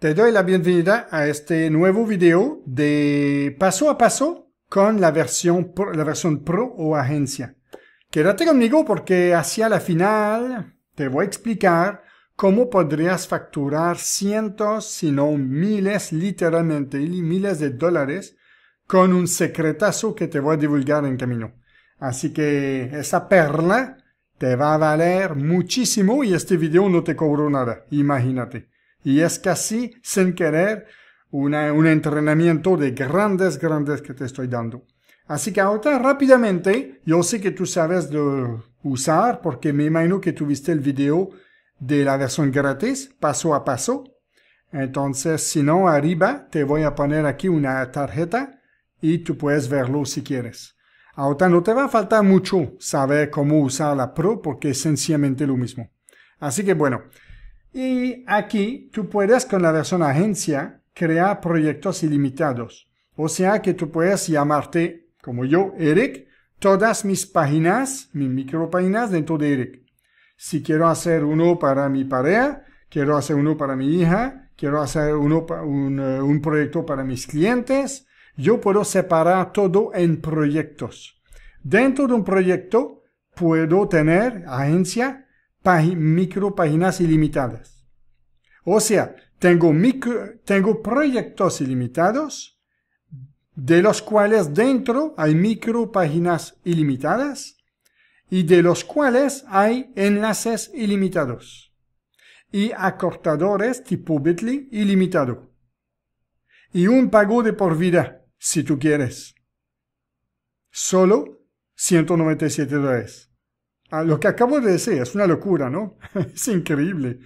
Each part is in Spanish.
Te doy la bienvenida a este nuevo video de paso a paso con la versión pro, la versión pro o agencia. Quédate conmigo porque hacia la final te voy a explicar cómo podrías facturar cientos, si no miles, literalmente miles de dólares con un secretazo que te voy a divulgar en camino. Así que esa perla te va a valer muchísimo y este video no te cobró nada, imagínate. Y es casi sin querer un entrenamiento de grandes, grandes que te estoy dando. Así que ahora rápidamente, yo sé que tú sabes de usar, porque me imagino que tuviste el video de la versión gratis, paso a paso. Entonces, si no, arriba te voy a poner aquí una tarjeta y tú puedes verlo si quieres. Ahora no te va a faltar mucho saber cómo usar la Pro porque es sencillamente lo mismo. Así que bueno, y aquí tú puedes con la versión agencia crear proyectos ilimitados. O sea que tú puedes llamarte, como yo, Eric, todas mis páginas, mis micropáginas dentro de Eric. Si quiero hacer uno para mi pareja, quiero hacer uno para mi hija, quiero hacer uno un, eh, un proyecto para mis clientes, yo puedo separar todo en proyectos. Dentro de un proyecto puedo tener agencia micropáginas ilimitadas. O sea, tengo, micro, tengo proyectos ilimitados, de los cuales dentro hay micropáginas ilimitadas y de los cuales hay enlaces ilimitados y acortadores tipo bit.ly ilimitado y un pago de por vida, si tú quieres. Solo 197 dólares. Ah, lo que acabo de decir es una locura, ¿no? es increíble.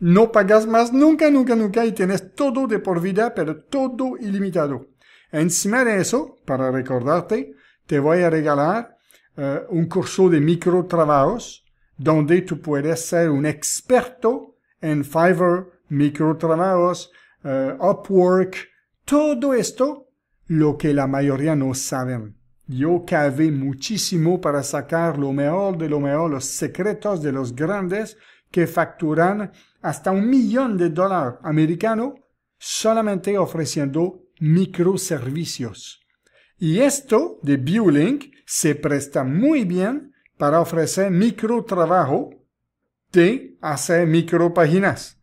No pagas más nunca, nunca, nunca y tienes todo de por vida, pero todo ilimitado. Encima de eso, para recordarte, te voy a regalar eh, un curso de microtrabajos donde tú puedes ser un experto en Fiverr, microtrabajos, eh, Upwork, todo esto, lo que la mayoría no saben. Yo cavé muchísimo para sacar lo mejor de lo mejor, los secretos de los grandes que facturan hasta un millón de dólares americanos solamente ofreciendo microservicios. Y esto de BioLink se presta muy bien para ofrecer microtrabajo de hacer micropáginas.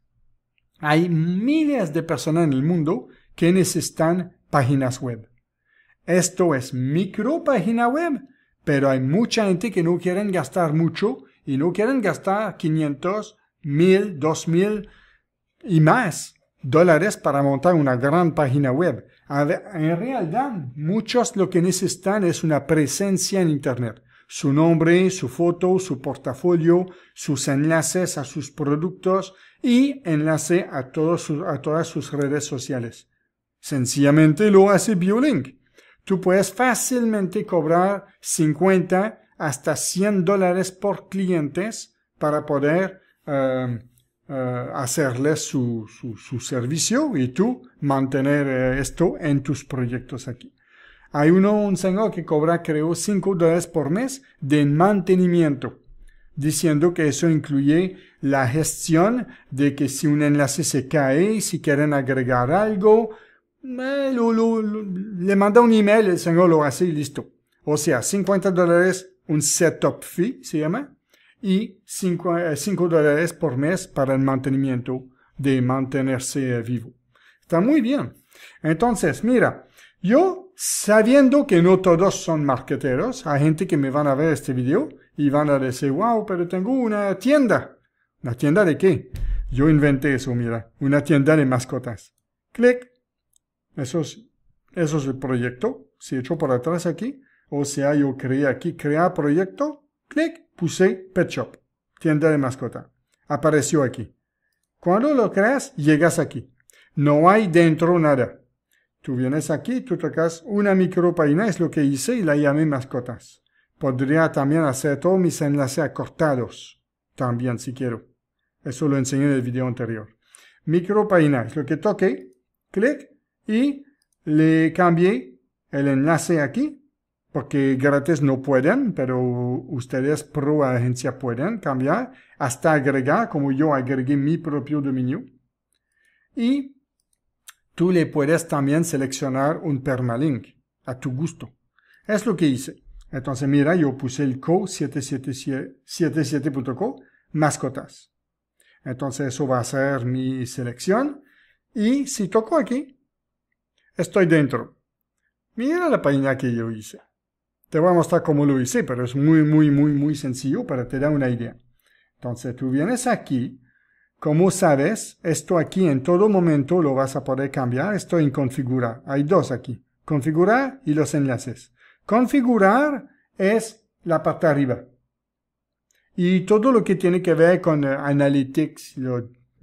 Hay miles de personas en el mundo que necesitan páginas web. Esto es micro página web, pero hay mucha gente que no quieren gastar mucho y no quieren gastar 500, 1000, 2000 y más dólares para montar una gran página web. En realidad, muchos lo que necesitan es una presencia en Internet. Su nombre, su foto, su portafolio, sus enlaces a sus productos y enlace a, a todas sus redes sociales. Sencillamente lo hace BioLink tú puedes fácilmente cobrar 50 hasta 100 dólares por clientes para poder eh, eh, hacerles su, servicio y tú mantener eh, esto en tus proyectos aquí. Hay uno, un señor que cobra, creo, 5 dólares por mes de mantenimiento, diciendo que eso incluye la gestión de que si un enlace se cae, si quieren agregar algo, le manda un email, el señor lo hace y listo. O sea, 50 dólares un setup fee, se llama, y 5, eh, dólares por mes para el mantenimiento de mantenerse vivo. Está muy bien. Entonces, mira, yo sabiendo que no todos son marketeros, hay gente que me van a ver este video y van a decir, wow, pero tengo una tienda. ¿Una tienda de qué? Yo inventé eso, mira, una tienda de mascotas. Clic, eso es, eso es el proyecto. Si echo para atrás aquí, o sea, yo creé aquí, crear proyecto, clic, puse Pet Shop, tienda de mascota. Apareció aquí. Cuando lo creas, llegas aquí. No hay dentro nada. Tú vienes aquí, tú tocas una micropaina es lo que hice y la llamé mascotas. Podría también hacer todos mis enlaces acortados, también si quiero. Eso lo enseñé en el video anterior. micropaina es lo que toqué, clic, y le cambié el enlace aquí, porque gratis no pueden, pero ustedes pro agencia pueden cambiar hasta agregar, como yo agregué mi propio dominio. Y tú le puedes también seleccionar un permalink a tu gusto. Es lo que hice. Entonces, mira, yo puse el co 77.co mascotas. Entonces, eso va a ser mi selección. Y si toco aquí, Estoy dentro. Mira la página que yo hice. Te voy a mostrar cómo lo hice, pero es muy, muy, muy, muy sencillo para te dar una idea. Entonces tú vienes aquí. Como sabes, esto aquí en todo momento lo vas a poder cambiar. Esto en configurar. Hay dos aquí. Configurar y los enlaces. Configurar es la parte arriba. Y todo lo que tiene que ver con eh, Analytics,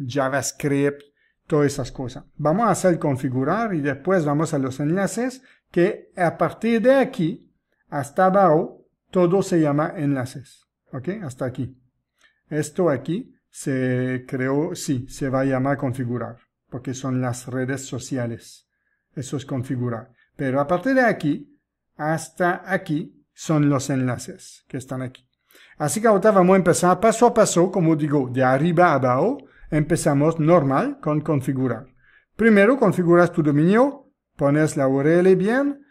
JavaScript, todas esas cosas. Vamos a hacer configurar y después vamos a los enlaces que a partir de aquí hasta abajo todo se llama enlaces. ¿Ok? Hasta aquí. Esto aquí se creó, sí, se va a llamar configurar porque son las redes sociales. Eso es configurar. Pero a partir de aquí hasta aquí son los enlaces que están aquí. Así que ahora vamos a empezar paso a paso, como digo, de arriba a abajo, Empezamos normal con configurar. Primero configuras tu dominio, pones la URL bien.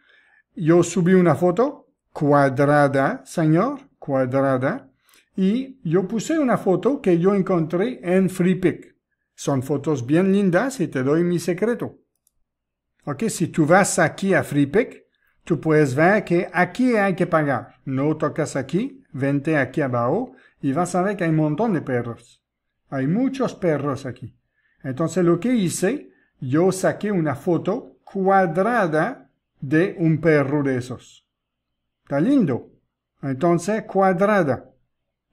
Yo subí una foto cuadrada, señor, cuadrada. Y yo puse una foto que yo encontré en FreePic. Son fotos bien lindas y te doy mi secreto. Ok, si tú vas aquí a FreePic, tú puedes ver que aquí hay que pagar. No tocas aquí, vente aquí abajo y vas a ver que hay un montón de perros. Hay muchos perros aquí. Entonces lo que hice, yo saqué una foto cuadrada de un perro de esos. Está lindo. Entonces cuadrada,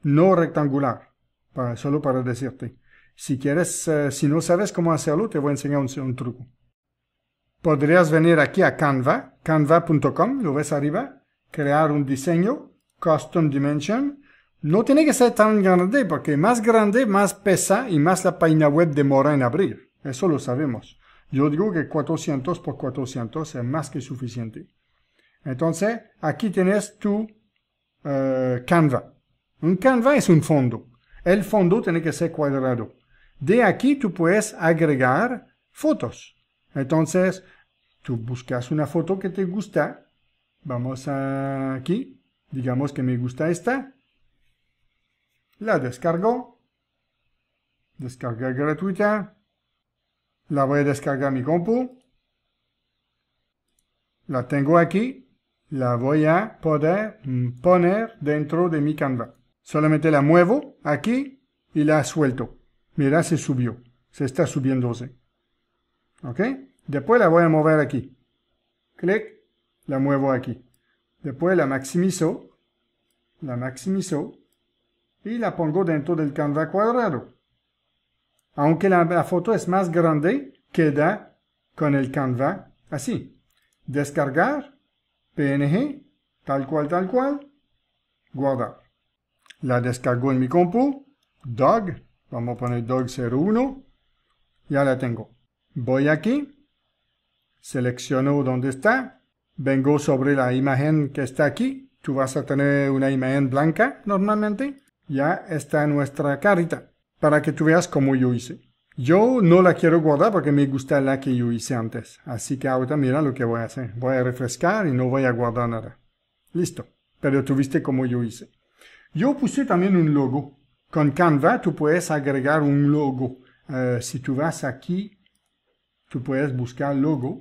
no rectangular. Para, solo para decirte. Si quieres, eh, si no sabes cómo hacerlo, te voy a enseñar un, un truco. Podrías venir aquí a Canva, canva.com, lo ves arriba, crear un diseño, custom dimension, no tiene que ser tan grande porque más grande más pesa y más la página web demora en abrir. Eso lo sabemos. Yo digo que 400 por 400 es más que suficiente. Entonces, aquí tienes tu eh, Canva. Un Canva es un fondo. El fondo tiene que ser cuadrado. De aquí tú puedes agregar fotos. Entonces, tú buscas una foto que te gusta. Vamos aquí. Digamos que me gusta esta la descargo. Descarga gratuita. La voy a descargar a mi compu. La tengo aquí. La voy a poder mm, poner dentro de mi Canva. Solamente la muevo aquí y la suelto. Mira, se subió. Se está subiéndose. ¿Ok? Después la voy a mover aquí. Clic. La muevo aquí. Después la maximizo. La maximizo y la pongo dentro del Canva cuadrado. Aunque la, foto es más grande, queda con el Canva así. Descargar, PNG, tal cual, tal cual, guardar. La descargo en mi compu, dog, vamos a poner dog01, ya la tengo. Voy aquí, selecciono dónde está, vengo sobre la imagen que está aquí, tú vas a tener una imagen blanca normalmente, ya está nuestra carita, para que tú veas cómo yo hice. Yo no la quiero guardar porque me gusta la que yo hice antes, así que ahora mira lo que voy a hacer. Voy a refrescar y no voy a guardar nada. Listo, pero tú viste cómo yo hice. Yo puse también un logo. Con Canva tú puedes agregar un logo. Eh, si tú vas aquí, tú puedes buscar logo.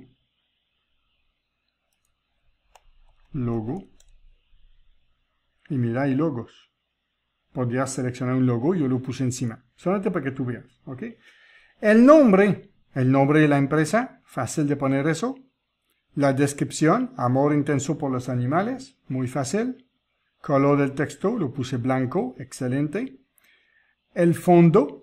Logo. Y mira, hay logos podías seleccionar un logo, yo lo puse encima, solamente para que tú veas, ¿ok? El nombre, el nombre de la empresa, fácil de poner eso. La descripción, amor intenso por los animales, muy fácil. Color del texto, lo puse blanco, excelente. El fondo,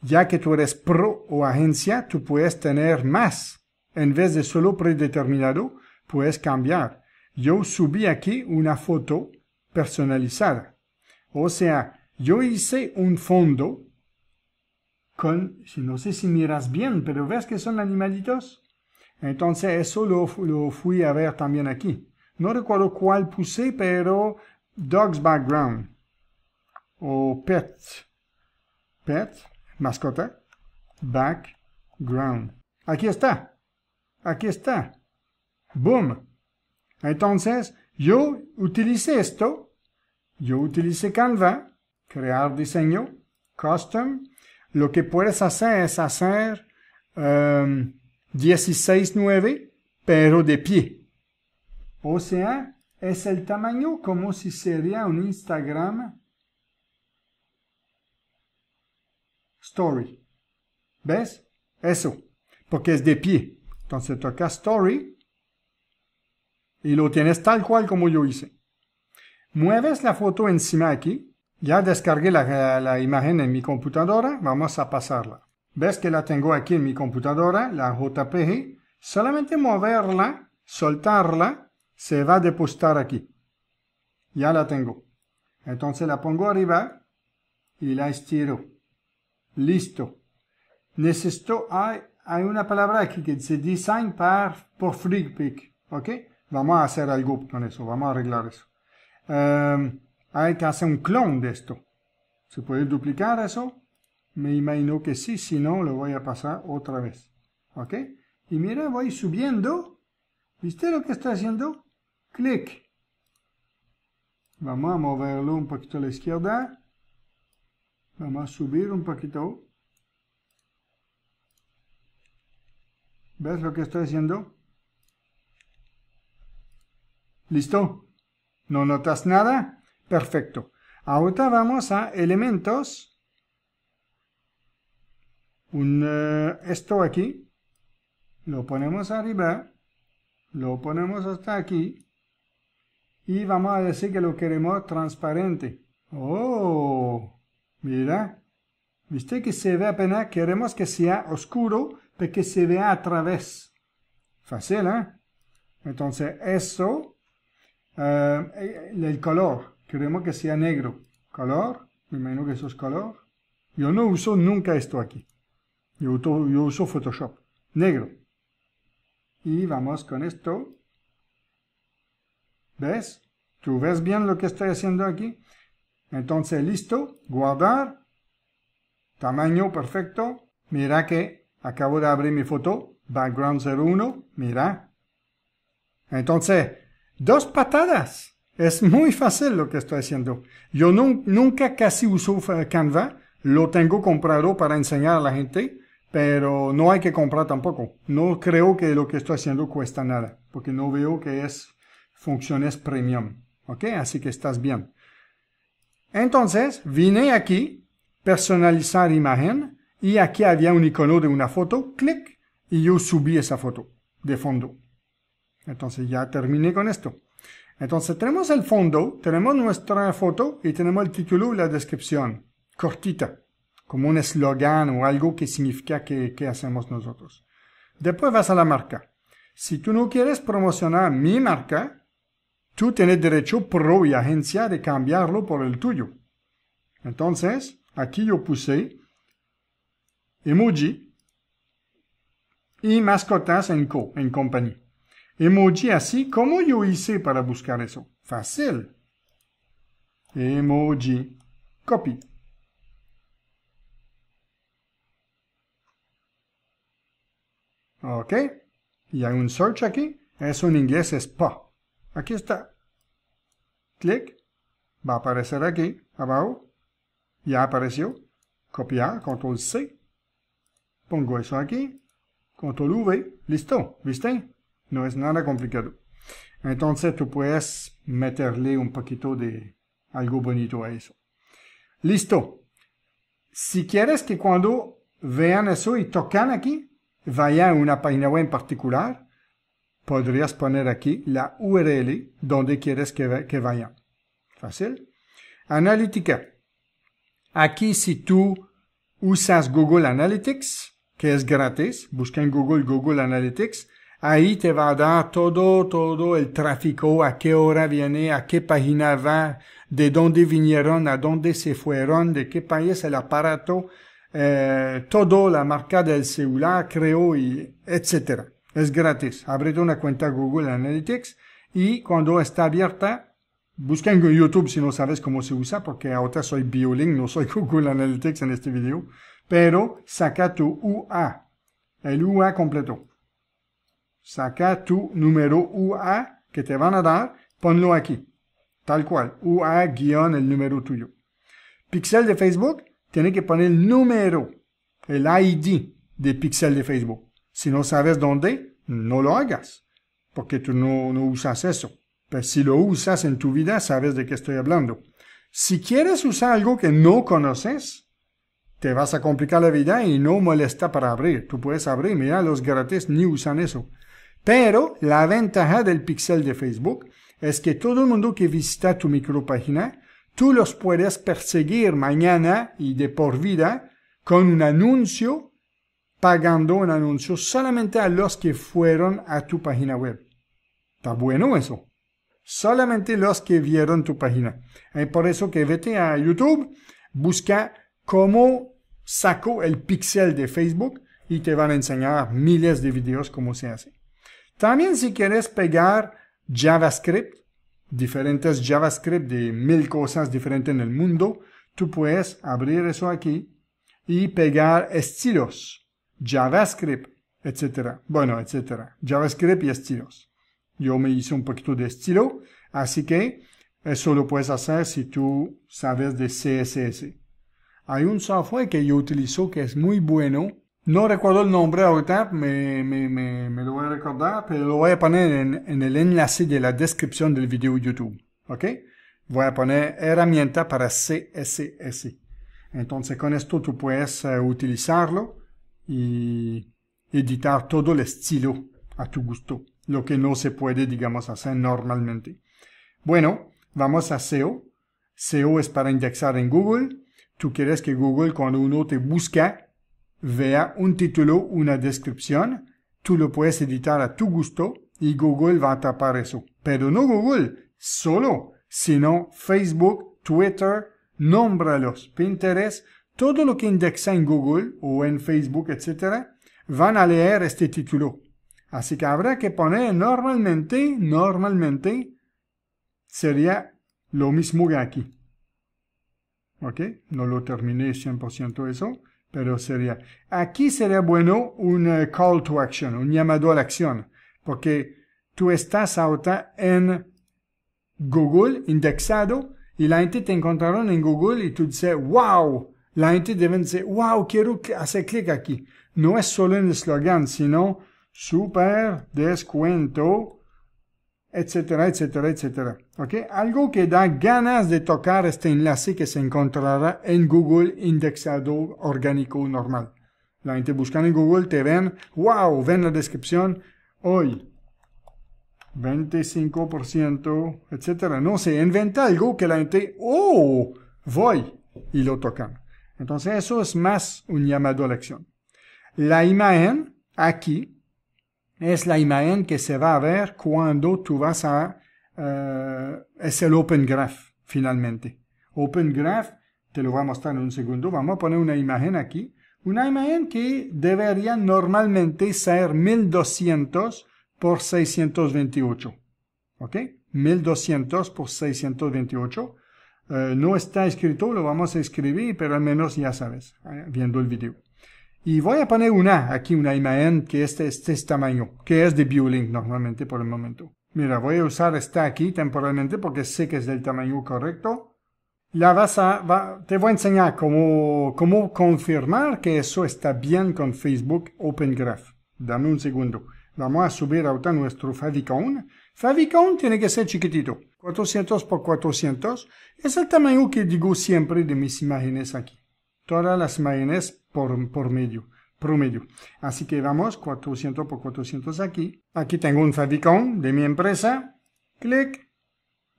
ya que tú eres pro o agencia, tú puedes tener más. En vez de solo predeterminado, puedes cambiar. Yo subí aquí una foto personalizada o sea, yo hice un fondo con, no sé si miras bien, pero ves que son animalitos. Entonces eso lo, lo fui a ver también aquí. No recuerdo cuál puse, pero Dog's Background o Pet. Pet, mascota, background. Aquí está. Aquí está. Boom. Entonces, yo utilicé esto yo utilicé Canva, crear diseño, custom. Lo que puedes hacer es hacer 16.9, em, 16 pero de pie. O sea, es el tamaño como si sería un Instagram Story. ¿Ves? Eso, porque es de pie. Entonces toca Story y lo tienes tal cual como yo hice. Mueves la foto encima aquí. Ya descargué la, imagen en mi computadora. Vamos a pasarla. Ves que la tengo aquí en mi computadora, la JPG. Solamente moverla, soltarla, se va a depositar aquí. Ya la tengo. Entonces la pongo arriba y la estiro. Listo. Necesito, hay, hay una palabra aquí que dice design par, por free pick. ¿Ok? Vamos a hacer algo con eso. Vamos a arreglar eso. Em, hay que hacer un clon de esto. ¿Se puede duplicar eso? Me imagino que sí, si no, lo voy a pasar otra vez. ¿Ok? Y mira, voy subiendo. ¿Viste lo que está haciendo? Clic. Vamos a moverlo un poquito a la izquierda. Vamos a subir un poquito. ¿Ves lo que estoy haciendo? ¿Listo? ¿No notas nada? Perfecto. Ahora vamos a elementos. Un, eh, esto aquí. Lo ponemos arriba. Lo ponemos hasta aquí. Y vamos a decir que lo queremos transparente. ¡Oh! Mira. ¿Viste que se ve apenas? Queremos que sea oscuro, pero que se vea a través. Fácil, ¿eh? Entonces, eso eh, el color, queremos que sea negro. Color, imagino que eso es color. Yo no uso nunca esto aquí. Yo, yo uso Photoshop. Negro. Y vamos con esto. ¿Ves? ¿Tú ves bien lo que estoy haciendo aquí? Entonces, listo. Guardar. Tamaño perfecto. Mira que acabo de abrir mi foto. Background 01. Mira. Entonces, Dos patadas. Es muy fácil lo que estoy haciendo. Yo nunca casi uso Canva. Lo tengo comprado para enseñar a la gente, pero no hay que comprar tampoco. No creo que lo que estoy haciendo cuesta nada, porque no veo que es funciones premium. ¿Ok? Así que estás bien. Entonces, vine aquí, personalizar imagen, y aquí había un icono de una foto, clic, y yo subí esa foto de fondo. Entonces ya terminé con esto. Entonces tenemos el fondo, tenemos nuestra foto y tenemos el título y la descripción, cortita, como un eslogan o algo que significa que, hacemos nosotros. Después vas a la marca. Si tú no quieres promocionar mi marca, tú tienes derecho pro y agencia de cambiarlo por el tuyo. Entonces, aquí yo puse emoji y mascotas en co, en compañía. Emoji así, ¿cómo yo hice para buscar eso? Fácil. Emoji. Copy. Ok. Y hay un search aquí. Eso en inglés es pa. Aquí está. Clic. Va a aparecer aquí, abajo. Ya apareció. Copiar, control C. Pongo eso aquí. Control V. Listo. ¿Viste? No es nada complicado. Entonces tú puedes meterle un poquito de algo bonito a eso. Listo. Si quieres que cuando vean eso y tocan aquí, vayan a una página web en particular, podrías poner aquí la URL donde quieres que, vayan. Fácil. Analítica. Aquí si tú usas Google Analytics, que es gratis, busca en Google Google Analytics, ahí te va a dar todo, todo el tráfico, a qué hora viene, a qué página va, de dónde vinieron, a dónde se fueron, de qué país el aparato, eh, todo la marca del celular, creo, y etc. Es gratis. Abrete una cuenta Google Analytics y cuando está abierta, busca en YouTube si no sabes cómo se usa, porque ahora soy Biolink, no soy Google Analytics en este video, pero saca tu UA, el UA completo saca tu número UA que te van a dar, ponlo aquí, tal cual, UA guión el número tuyo. Pixel de Facebook tiene que poner el número, el ID de Pixel de Facebook. Si no sabes dónde, no lo hagas, porque tú no, usas eso. Pero pues si lo usas en tu vida, sabes de qué estoy hablando. Si quieres usar algo que no conoces, te vas a complicar la vida y no molesta para abrir. Tú puedes abrir, mira, los gratis ni usan eso. Pero la ventaja del pixel de Facebook es que todo el mundo que visita tu micropágina, tú los puedes perseguir mañana y de por vida con un anuncio, pagando un anuncio solamente a los que fueron a tu página web. Está bueno eso. Solamente los que vieron tu página. por eso que vete a YouTube, busca cómo saco el pixel de Facebook y te van a enseñar miles de videos cómo se hace. También si quieres pegar JavaScript, diferentes JavaScript de mil cosas diferentes en el mundo, tú puedes abrir eso aquí y pegar estilos, JavaScript, etc. Bueno, etcétera, JavaScript y estilos. Yo me hice un poquito de estilo, así que eso lo puedes hacer si tú sabes de CSS. Hay un software que yo utilizo que es muy bueno no recuerdo el nombre ahorita, me, me, me, lo voy a recordar, pero lo voy a poner en, el enlace de la descripción del video YouTube. ¿Ok? Voy a poner herramienta para CSS. Entonces con esto tú puedes eh, utilizarlo y editar todo el estilo a tu gusto, lo que no se puede, digamos, hacer normalmente. Bueno, vamos a SEO. SEO es para indexar en Google. Tú quieres que Google, cuando uno te busca, vea un título, una descripción, tú lo puedes editar a tu gusto y Google va a tapar eso. Pero no Google solo, sino Facebook, Twitter, los Pinterest, todo lo que indexa en Google o en Facebook, etc., van a leer este título. Así que habrá que poner normalmente, normalmente, sería lo mismo que aquí. ¿Ok? No lo terminé 100% eso pero sería, aquí sería bueno un eh, call to action, un llamado a la acción, porque tú estás ahora en Google indexado y la gente te encontraron en Google y tú dices, wow, la gente debe decir, wow, quiero hacer clic aquí. No es solo un eslogan, sino super descuento etcétera, etcétera, etcétera. ¿Ok? Algo que da ganas de tocar este enlace que se encontrará en Google indexado orgánico normal. La gente buscando en Google te ven, wow, ven la descripción hoy. 25%, etcétera. No se inventa algo que la gente, oh, voy y lo tocan. Entonces eso es más un llamado a la acción. La imagen aquí es la imagen que se va a ver cuando tú vas a... Eh, es el Open Graph, finalmente. Open Graph, te lo voy a mostrar en un segundo. Vamos a poner una imagen aquí. Una imagen que debería normalmente ser 1200 por 628. ¿Ok? 1200 por 628. Eh, no está escrito, lo vamos a escribir, pero al menos ya sabes, eh, viendo el video. Y voy a poner una, aquí una imagen que este, este es tamaño, que es de BioLink normalmente por el momento. Mira, voy a usar esta aquí temporalmente porque sé que es del tamaño correcto. La vas a, te voy a enseñar cómo, cómo confirmar que eso está bien con Facebook Open Graph. Dame un segundo. Vamos a subir ahorita nuestro favicon. Favicon tiene que ser chiquitito. 400 por 400 es el tamaño que digo siempre de mis imágenes aquí todas las imágenes por, por medio, promedio. Así que vamos, 400 por 400 aquí. Aquí tengo un favicon de mi empresa. Clic.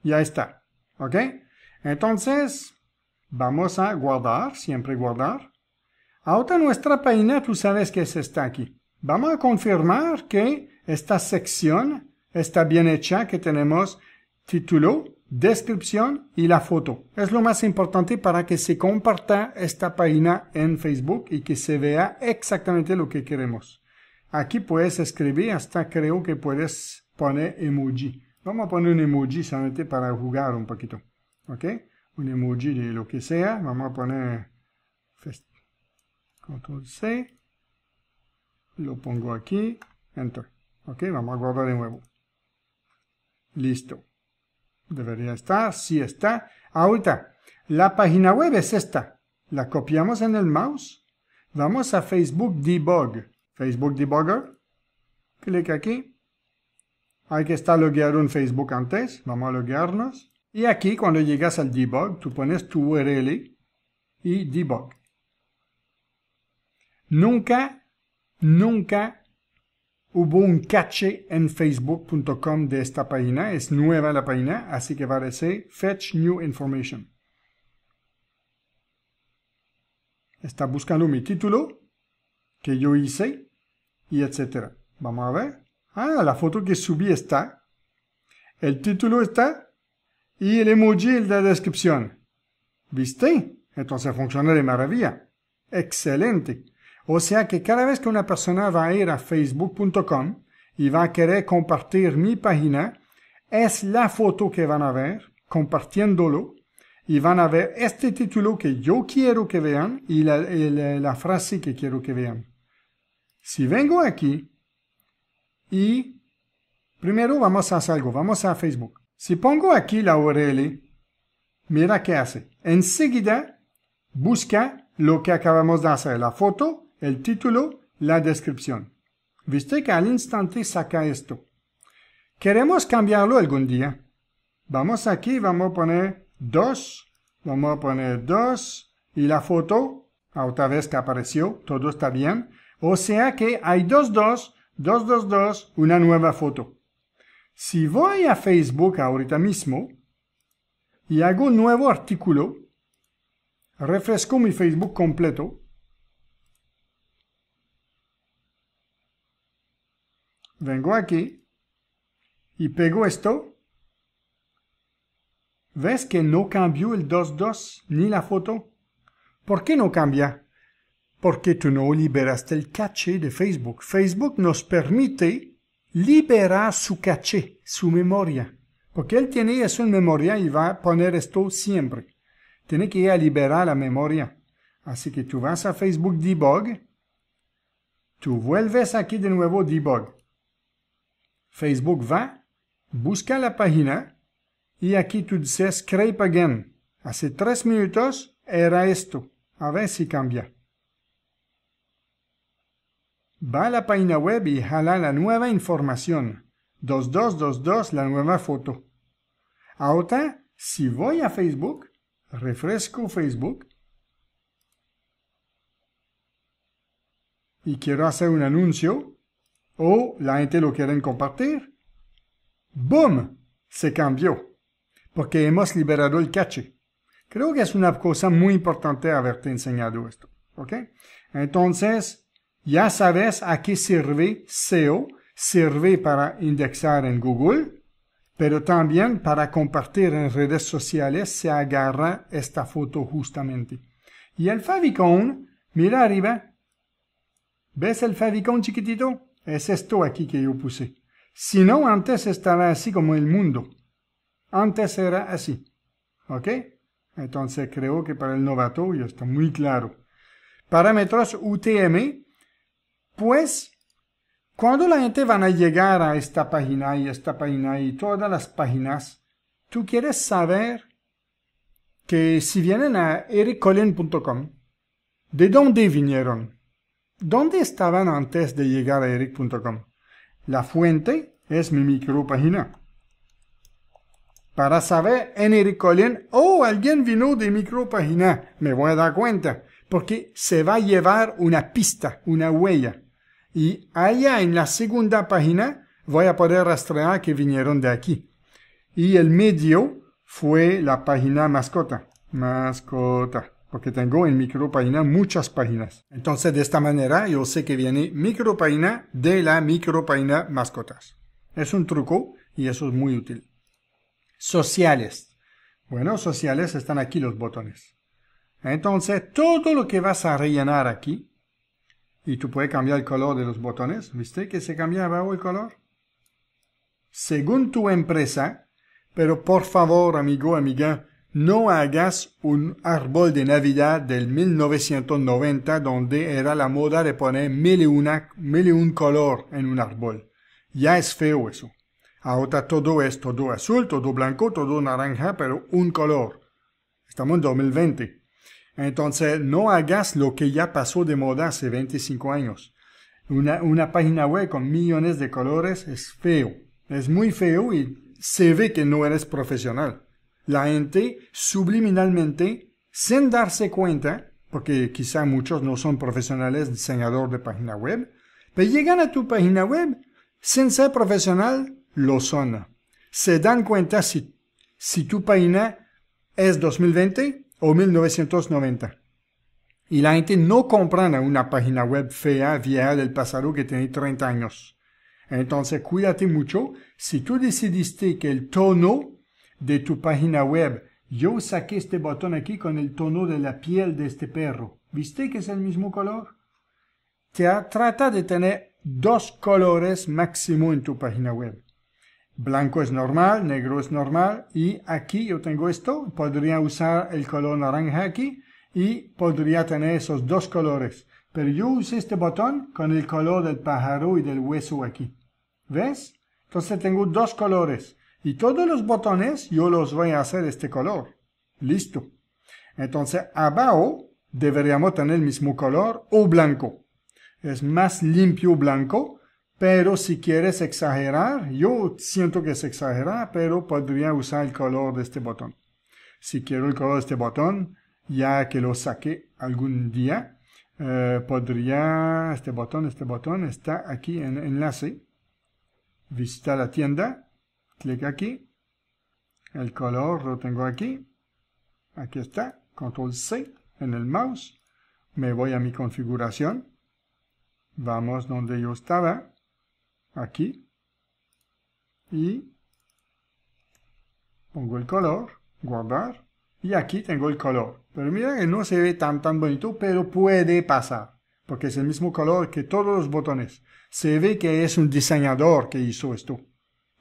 Ya está. ¿Ok? Entonces, vamos a guardar, siempre guardar. Ahora nuestra página, tú sabes que se está aquí. Vamos a confirmar que esta sección está bien hecha, que tenemos título, descripción y la foto. Es lo más importante para que se comparta esta página en Facebook y que se vea exactamente lo que queremos. Aquí puedes escribir, hasta creo que puedes poner emoji. Vamos a poner un emoji solamente para jugar un poquito. ¿Ok? Un emoji de lo que sea. Vamos a poner control C. Lo pongo aquí. Enter. ¿Ok? Vamos a guardar de nuevo. Listo. Debería estar, sí está. Ahorita, la página web es esta. La copiamos en el mouse. Vamos a Facebook Debug. Facebook Debugger. Clic aquí. Hay que estar logueado en Facebook antes. Vamos a loguearnos. Y aquí, cuando llegas al debug, tú pones tu URL y debug. Nunca, nunca Hubo un cache en facebook.com de esta página, es nueva la página, así que va a decir Fetch New Information. Está buscando mi título que yo hice y etcétera. Vamos a ver. Ah, la foto que subí está. El título está y el emoji de la descripción. ¿Viste? Entonces funciona de maravilla. Excelente. O sea que cada vez que una persona va a ir a facebook.com y va a querer compartir mi página, es la foto que van a ver compartiéndolo y van a ver este título que yo quiero que vean y la, frase que quiero que vean. Si vengo aquí y primero vamos a hacer algo, vamos a Facebook. Si pongo aquí la URL, mira qué hace. Enseguida busca lo que acabamos de hacer, la foto el título, la descripción. Viste que al instante saca esto. Queremos cambiarlo algún día. Vamos aquí, vamos a poner dos, vamos a poner dos y la foto, otra vez que apareció, todo está bien. O sea que hay dos, dos, dos, dos, dos, una nueva foto. Si voy a Facebook ahorita mismo y hago un nuevo artículo, refresco mi Facebook completo, vengo aquí y pego esto, ¿ves que no cambió el 2.2 ni la foto? ¿Por qué no cambia? Porque tú no liberaste el caché de Facebook. Facebook nos permite liberar su caché, su memoria. Porque él tiene eso en memoria y va a poner esto siempre. Tiene que ir a liberar la memoria. Así que tú vas a Facebook Debug. Tú vuelves aquí de nuevo Debug. Facebook va, busca la página y aquí tú dices Scrape Again. Hace tres minutos era esto. A ver si cambia. Va a la página web y jala la nueva información. 2222 la nueva foto. Ahora, si voy a Facebook, refresco Facebook y quiero hacer un anuncio, o la gente lo quiere compartir, ¡boom! Se cambió, porque hemos liberado el caché. Creo que es una cosa muy importante haberte enseñado esto, ¿ok? Entonces, ya sabes a qué sirve SEO. Sirve para indexar en Google, pero también para compartir en redes sociales se agarra esta foto justamente. Y el favicon, mira arriba, ¿ves el favicon chiquitito? Es esto aquí que yo puse. Si no, antes estará así como el mundo. Antes era así. ¿Ok? Entonces creo que para el novato ya está muy claro. Parámetros UTM. Pues, cuando la gente va a llegar a esta página y esta página y todas las páginas, tú quieres saber que si vienen a ericolin.com, ¿de dónde vinieron? ¿Dónde estaban antes de llegar a eric.com? La fuente es mi micropágina. Para saber en Eric Colin, oh, alguien vino de micropagina, me voy a dar cuenta, porque se va a llevar una pista, una huella. Y allá en la segunda página voy a poder rastrear que vinieron de aquí. Y el medio fue la página mascota. Mascota porque tengo en micropaina muchas páginas. Entonces de esta manera yo sé que viene micropágina de la micropaina mascotas. Es un truco y eso es muy útil. Sociales. Bueno, sociales están aquí los botones. Entonces todo lo que vas a rellenar aquí, y tú puedes cambiar el color de los botones, ¿viste que se cambia abajo el color? Según tu empresa, pero por favor, amigo, amiga, no hagas un árbol de Navidad del 1990 donde era la moda de poner mil y, una, mil y un color en un árbol. Ya es feo eso. Ahora todo es todo azul, todo blanco, todo naranja, pero un color. Estamos en 2020. Entonces, no hagas lo que ya pasó de moda hace 25 años. Una, una página web con millones de colores es feo. Es muy feo y se ve que no eres profesional la gente subliminalmente, sin darse cuenta, porque quizá muchos no son profesionales diseñadores de página web, pero llegan a tu página web sin ser profesional, lo son. Se dan cuenta si, si tu página es 2020 o 1990. Y la gente no comprende una página web fea, vieja del pasado que tiene 30 años. Entonces, cuídate mucho. Si tú decidiste que el tono de tu página web. Yo saqué este botón aquí con el tono de la piel de este perro. ¿Viste que es el mismo color? Te trata de tener dos colores máximo en tu página web. Blanco es normal, negro es normal y aquí yo tengo esto. Podría usar el color naranja aquí y podría tener esos dos colores. Pero yo usé este botón con el color del pájaro y del hueso aquí. ¿Ves? Entonces tengo dos colores y todos los botones yo los voy a hacer este color. Listo. Entonces abajo deberíamos tener el mismo color o blanco. Es más limpio blanco, pero si quieres exagerar, yo siento que es exagerar, pero podría usar el color de este botón. Si quiero el color de este botón, ya que lo saqué algún día, eh, podría, este botón, este botón está aquí en enlace, visita la tienda, clic aquí, el color lo tengo aquí, aquí está, control C en el mouse, me voy a mi configuración, vamos donde yo estaba, aquí, y pongo el color, guardar, y aquí tengo el color. Pero mira que no se ve tan tan bonito, pero puede pasar, porque es el mismo color que todos los botones. Se ve que es un diseñador que hizo esto.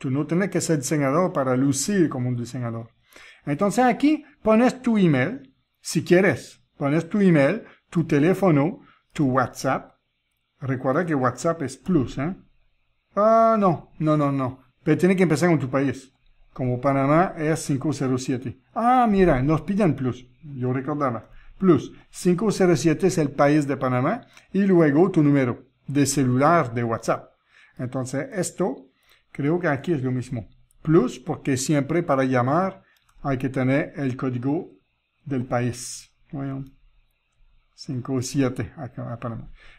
Tú no tienes que ser diseñador para lucir como un diseñador. Entonces aquí pones tu email, si quieres, pones tu email, tu teléfono, tu WhatsApp. Recuerda que WhatsApp es plus, ¿eh? Ah, no, no, no, no. Pero tiene que empezar con tu país. Como Panamá es 507. Ah, mira, nos piden plus. Yo recordaba. Plus, 507 es el país de Panamá y luego tu número de celular de WhatsApp. Entonces, esto Creo que aquí es lo mismo. Plus porque siempre para llamar hay que tener el código del país. 57 acá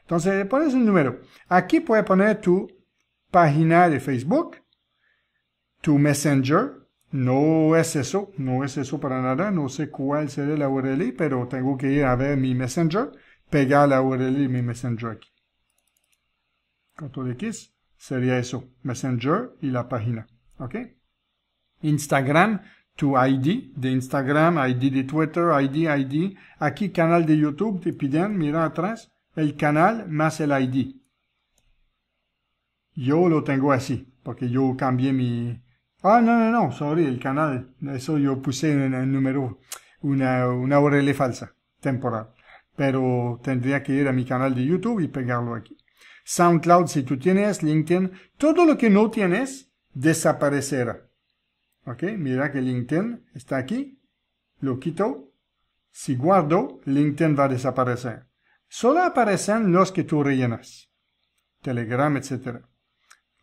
Entonces pones un número. Aquí puede poner tu página de Facebook, tu Messenger. No es eso, no es eso para nada. No sé cuál será la URL, pero tengo que ir a ver mi Messenger, pegar la URL de mi Messenger aquí. Control X sería eso, Messenger y la página, ¿ok? Instagram, tu ID de Instagram, ID de Twitter, ID, ID. Aquí canal de YouTube, te piden, mira atrás, el canal más el ID. Yo lo tengo así, porque yo cambié mi... Ah, no, no, no, sorry, el canal. Eso yo puse en el número, una, una URL falsa, temporal. Pero tendría que ir a mi canal de YouTube y pegarlo aquí. SoundCloud si tú tienes, LinkedIn, todo lo que no tienes desaparecerá. ¿Ok? Mira que LinkedIn está aquí, lo quito. Si guardo, LinkedIn va a desaparecer. Solo aparecen los que tú rellenas. Telegram, etc.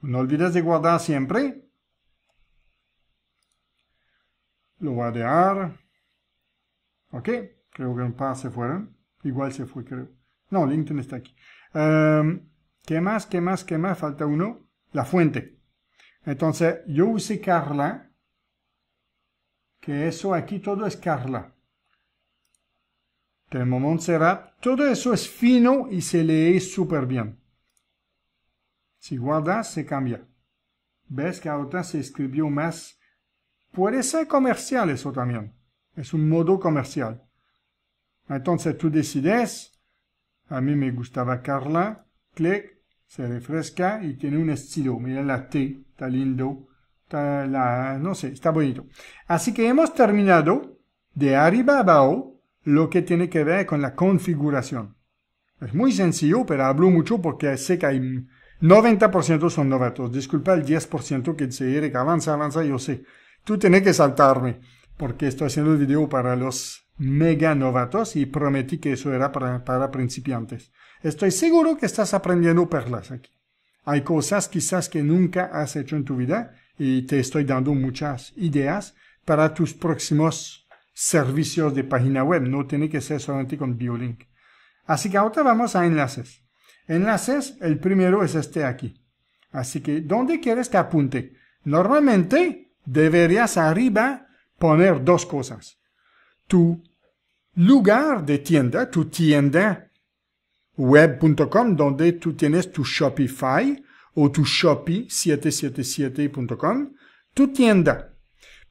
No olvides de guardar siempre. Lo voy a Ok, creo que un par se fueron. Igual se fue, creo. No, LinkedIn está aquí. Em, ¿Qué más? ¿Qué más? ¿Qué más? Falta uno. La fuente. Entonces, yo usé Carla, que eso aquí todo es Carla. momento será Todo eso es fino y se lee súper bien. Si guardas, se cambia. Ves que ahora se escribió más. Puede ser comercial eso también. Es un modo comercial. Entonces tú decides. A mí me gustaba Carla clic, se refresca y tiene un estilo. Mira la T, está lindo. Está la, no sé, está bonito. Así que hemos terminado de arriba abajo lo que tiene que ver con la configuración. Es muy sencillo, pero hablo mucho porque sé que hay 90% son novatos. Disculpa el 10% que dice Eric, avanza, avanza, yo sé. Tú tenés que saltarme porque estoy haciendo el video para los mega novatos y prometí que eso era para, para principiantes. Estoy seguro que estás aprendiendo perlas aquí. Hay cosas quizás que nunca has hecho en tu vida y te estoy dando muchas ideas para tus próximos servicios de página web. No tiene que ser solamente con Biolink. Así que ahora vamos a enlaces. Enlaces, el primero es este aquí. Así que, ¿dónde quieres que apunte? Normalmente deberías arriba poner dos cosas. Tu lugar de tienda, tu tienda web.com donde tú tienes tu Shopify o tu Shopee777.com, tu tienda.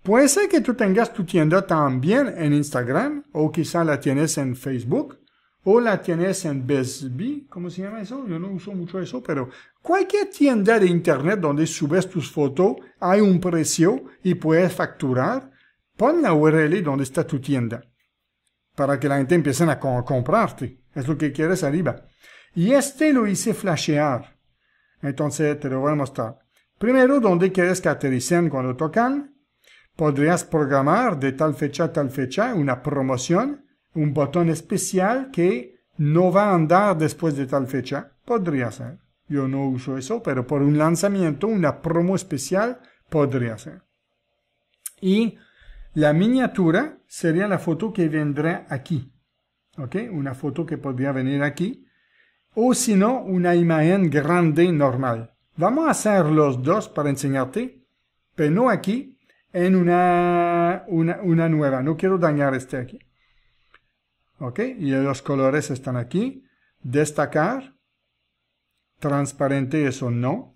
Puede ser que tú tengas tu tienda también en Instagram o quizá la tienes en Facebook o la tienes en Best ¿cómo se llama eso? Yo no uso mucho eso, pero cualquier tienda de internet donde subes tus fotos hay un precio y puedes facturar, pon la URL donde está tu tienda para que la gente empiece a comprarte es lo que quieres arriba. Y este lo hice flashear. Entonces te lo voy a mostrar. Primero, donde quieres que aterricen cuando tocan, podrías programar de tal fecha a tal fecha una promoción, un botón especial que no va a andar después de tal fecha. Podría ser. Yo no uso eso, pero por un lanzamiento, una promo especial, podría ser. Y la miniatura sería la foto que vendrá aquí. ¿ok? Una foto que podría venir aquí, o si no, una imagen grande normal. Vamos a hacer los dos para enseñarte, pero no aquí, en una, una, una nueva. No quiero dañar este aquí. ¿Ok? Y los colores están aquí. Destacar. Transparente, eso no.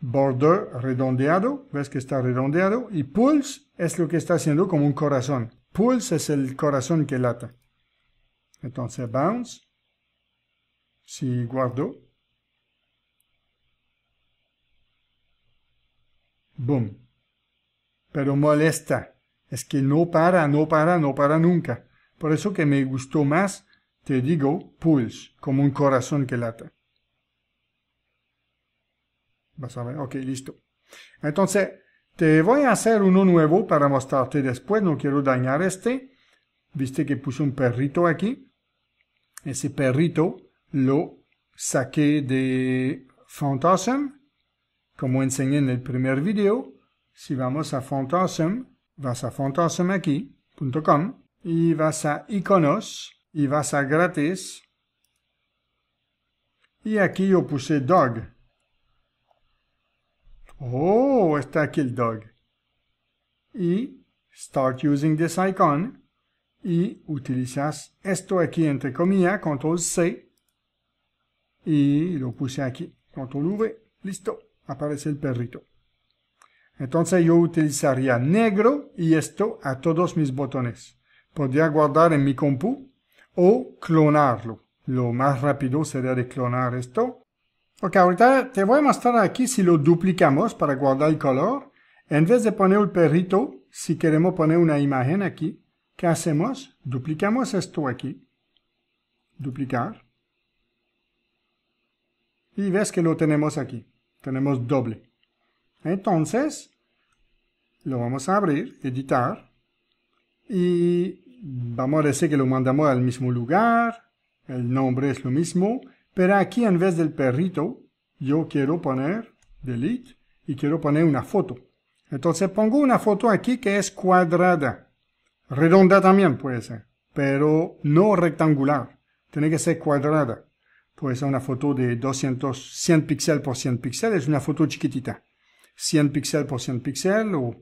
Border redondeado. ¿Ves que está redondeado? Y pulse es lo que está haciendo como un corazón. Pulse es el corazón que lata. Entonces, bounce, si guardo, boom. Pero molesta, es que no para, no para, no para nunca. Por eso que me gustó más, te digo, pulse, como un corazón que lata. Vas a ver, ok, listo. Entonces, te voy a hacer uno nuevo para mostrarte después, no quiero dañar este. Viste que puse un perrito aquí. Et perrito, lo saqué de fantasm, comme enseñé en le première vidéo. Si vamos a fantasm vas a com, y vas a iconos y vas a gratis. Y aquí yo puse dog. Oh, está aquí el dog. Y start using this icon. y utilizas esto aquí entre comillas, control C y lo puse aquí, control V, listo, aparece el perrito. Entonces yo utilizaría negro y esto a todos mis botones. Podría guardar en mi compu o clonarlo. Lo más rápido sería de clonar esto. Ok, ahorita te voy a mostrar aquí si lo duplicamos para guardar el color. En vez de poner el perrito, si queremos poner una imagen aquí, ¿Qué hacemos? Duplicamos esto aquí. Duplicar. Y ves que lo tenemos aquí. Tenemos doble. Entonces, lo vamos a abrir, editar. Y vamos a decir que lo mandamos al mismo lugar. El nombre es lo mismo. Pero aquí en vez del perrito, yo quiero poner delete y quiero poner una foto. Entonces pongo una foto aquí que es cuadrada. Redonda también puede ser, pero no rectangular. Tiene que ser cuadrada. Puede ser una foto de 200, 100 píxeles por 100 píxeles, es una foto chiquitita. 100 píxeles por 100 píxeles o...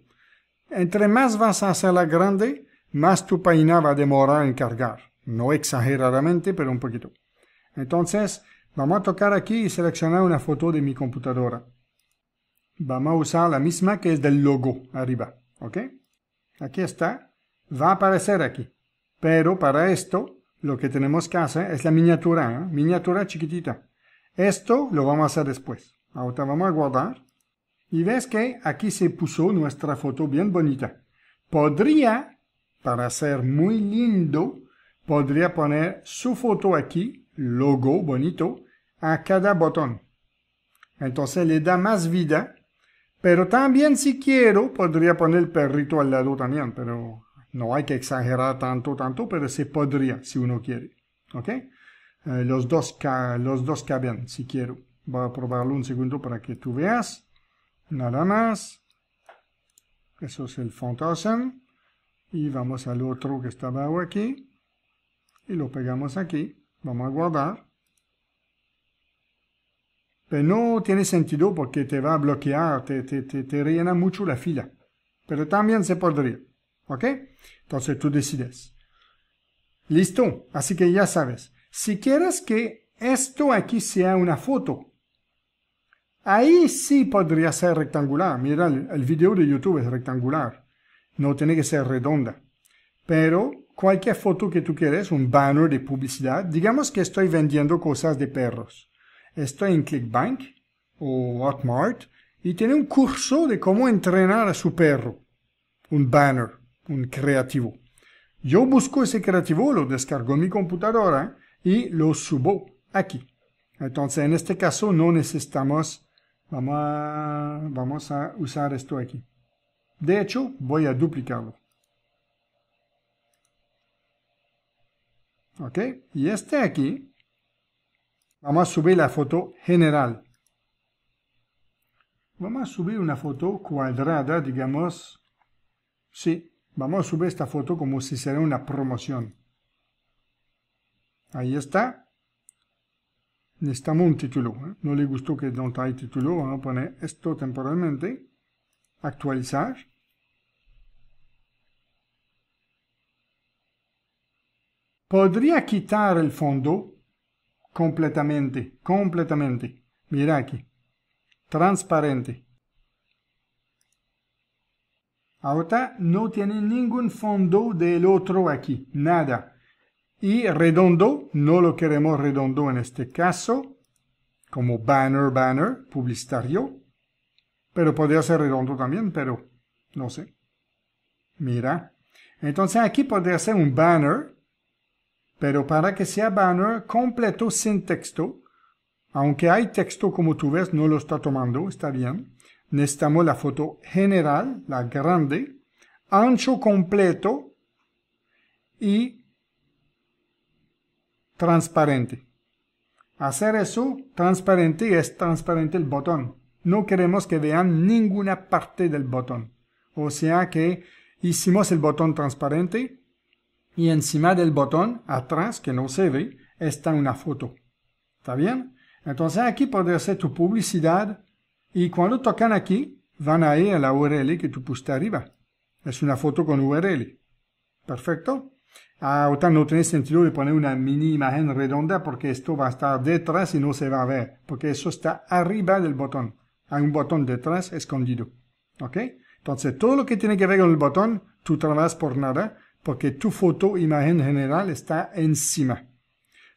Entre más vas a hacerla grande, más tu página va a demorar en cargar. No exageradamente, pero un poquito. Entonces, vamos a tocar aquí y seleccionar una foto de mi computadora. Vamos a usar la misma que es del logo arriba. ¿Ok? Aquí está va a aparecer aquí. Pero para esto, lo que tenemos que hacer es la miniatura, ¿eh? miniatura chiquitita. Esto lo vamos a hacer después. Ahora vamos a guardar. Y ves que aquí se puso nuestra foto bien bonita. Podría, para ser muy lindo, podría poner su foto aquí, logo bonito, a cada botón. Entonces le da más vida. Pero también si quiero, podría poner el perrito al lado también, pero no hay que exagerar tanto, tanto, pero se podría si uno quiere. ¿Ok? Eh, los, dos los dos caben, si quiero. Voy a probarlo un segundo para que tú veas. Nada más. Eso es el font Y vamos al otro que estaba aquí. Y lo pegamos aquí. Vamos a guardar. Pero no tiene sentido porque te va a bloquear, te, te, te, te rellena mucho la fila. Pero también se podría. ¿Ok? Entonces tú decides. Listo. Así que ya sabes. Si quieres que esto aquí sea una foto, ahí sí podría ser rectangular. Mira, el, el video de YouTube es rectangular. No tiene que ser redonda. Pero cualquier foto que tú quieres, un banner de publicidad. Digamos que estoy vendiendo cosas de perros. Estoy en ClickBank o Hotmart y tiene un curso de cómo entrenar a su perro. Un banner un creativo. Yo busco ese creativo, lo descargo mi computadora y lo subo aquí. Entonces, en este caso no necesitamos, vamos a, vamos a usar esto aquí. De hecho, voy a duplicarlo. ¿Ok? Y este aquí, vamos a subir la foto general. Vamos a subir una foto cuadrada, digamos. Sí, Vamos a subir esta foto como si fuera una promoción. Ahí está. Necesitamos un título. ¿eh? No le gustó que no hay título. Vamos a poner esto temporalmente. Actualizar. Podría quitar el fondo completamente, completamente. Mira aquí. Transparente. Ahora no tiene ningún fondo del otro aquí, nada. Y redondo, no lo queremos redondo en este caso, como banner, banner, publicitario. Pero podría ser redondo también, pero no sé. Mira. Entonces aquí podría ser un banner, pero para que sea banner completo sin texto, aunque hay texto como tú ves, no lo está tomando, está bien necesitamos la foto general, la grande, ancho completo y transparente. Hacer eso transparente es transparente el botón. No queremos que vean ninguna parte del botón. O sea que hicimos el botón transparente y encima del botón, atrás, que no se ve, está una foto. ¿Está bien? Entonces aquí podría ser tu publicidad, y cuando tocan aquí, van a ir a la URL que tú pusiste arriba. Es una foto con URL. Perfecto. Ahorita no tiene sentido de poner una mini imagen redonda porque esto va a estar detrás y no se va a ver, porque eso está arriba del botón. Hay un botón detrás escondido. ¿Ok? Entonces, todo lo que tiene que ver con el botón, tú trabajas por nada, porque tu foto, imagen general, está encima.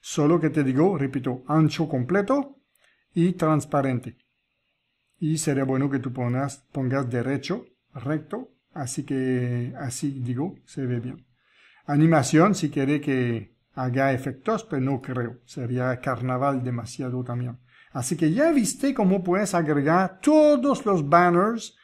Solo que te digo, repito, ancho completo y transparente y sería bueno que tú pongas, pongas derecho, recto, así que así digo, se ve bien. Animación, si quiere que haga efectos, pero no creo, sería carnaval demasiado también. Así que ya viste cómo puedes agregar todos los banners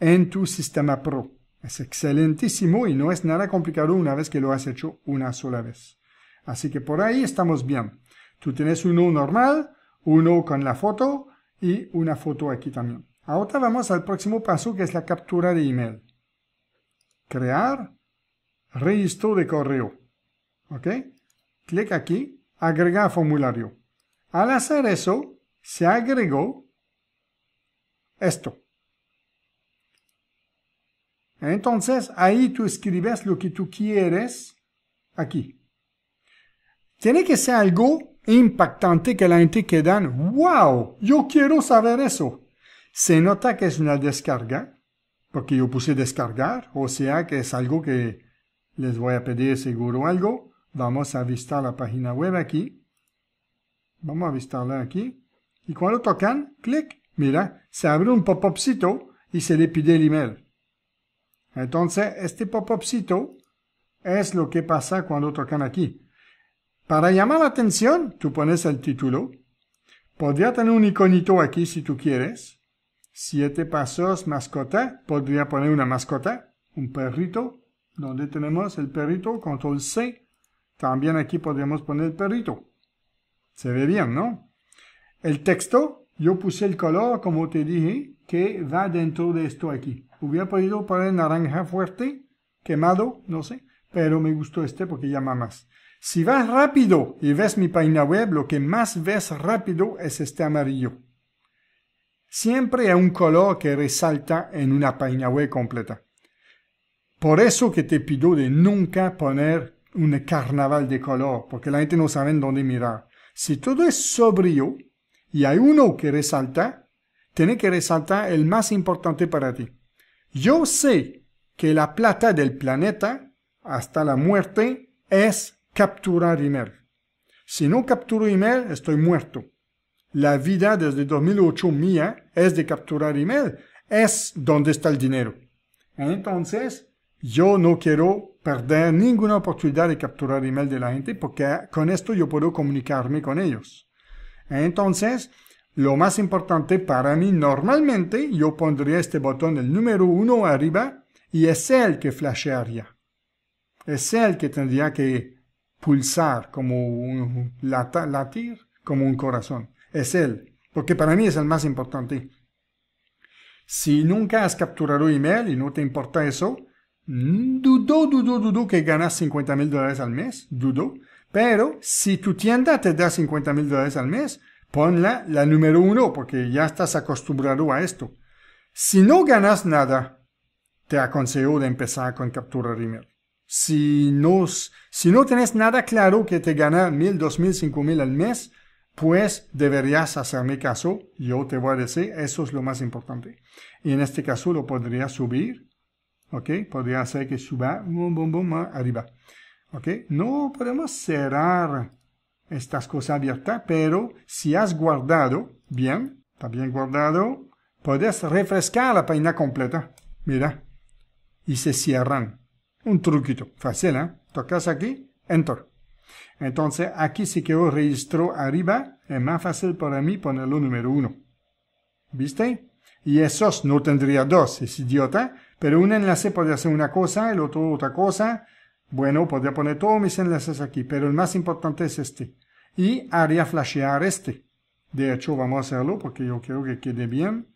en tu sistema Pro. Es excelentísimo y no es nada complicado una vez que lo has hecho una sola vez. Así que por ahí estamos bien. Tú tienes uno normal, uno con la foto, y una foto aquí también. Ahora vamos al próximo paso que es la captura de email. Crear registro de correo. ¿Ok? Clic aquí, agregar formulario. Al hacer eso, se agregó esto. Entonces, ahí tú escribes lo que tú quieres aquí. Tiene que ser algo impactante que la gente queda, wow, yo quiero saber eso. Se nota que es una descarga, porque yo puse descargar, o sea que es algo que les voy a pedir seguro algo. Vamos a visitar la página web aquí. Vamos a visitarla aquí. Y cuando tocan, clic, mira, se abre un pop-upcito y se le pide el email. Entonces, este pop-upcito es lo que pasa cuando tocan aquí. Para llamar la atención, tú pones el título. Podría tener un iconito aquí si tú quieres. Siete pasos, mascota. Podría poner una mascota, un perrito. Donde tenemos el perrito, control C. También aquí podríamos poner el perrito. Se ve bien, ¿no? El texto, yo puse el color, como te dije, que va dentro de esto aquí. Hubiera podido poner naranja fuerte, quemado, no sé, pero me gustó este porque llama más. Si vas rápido y ves mi página web, lo que más ves rápido es este amarillo. Siempre hay un color que resalta en una página web completa. Por eso que te pido de nunca poner un carnaval de color, porque la gente no sabe dónde mirar. Si todo es sobrio y hay uno que resalta, tiene que resaltar el más importante para ti. Yo sé que la plata del planeta, hasta la muerte, es capturar email. Si no capturo email, estoy muerto. La vida desde 2008 mía es de capturar email, es donde está el dinero. Entonces, yo no quiero perder ninguna oportunidad de capturar email de la gente porque con esto yo puedo comunicarme con ellos. Entonces, lo más importante para mí normalmente, yo pondría este botón, el número uno arriba, y es el que flashearía. Es el que tendría que pulsar, como un latir, como un corazón. Es Él, porque para mí es el más importante. Si nunca has capturado email y no te importa eso, dudo, dudo, dudo que ganas 50 mil dólares al mes, dudo. Pero si tu tienda te da 50 mil dólares al mes, ponla la número uno porque ya estás acostumbrado a esto. Si no ganas nada, te aconsejo de empezar con capturar email. Si no, si no tienes nada claro que te gana mil, dos mil, cinco mil al mes, pues deberías hacerme caso. Yo te voy a decir, eso es lo más importante. Y en este caso lo podría subir. ¿Ok? Podría hacer que suba boom, boom, boom, arriba. ¿Ok? No podemos cerrar estas cosas abiertas, pero si has guardado, bien, está bien guardado, puedes refrescar la página completa. Mira. Y se cierran un truquito fácil, ¿eh? Tocas aquí, Enter. Entonces, aquí si quedó registro arriba. Es más fácil para mí ponerlo número uno. ¿Viste? Y esos no tendría dos, es idiota. Pero un enlace podría ser una cosa, el otro otra cosa. Bueno, podría poner todos mis enlaces aquí, pero el más importante es este. Y haría flashear este. De hecho, vamos a hacerlo porque yo creo que quede bien.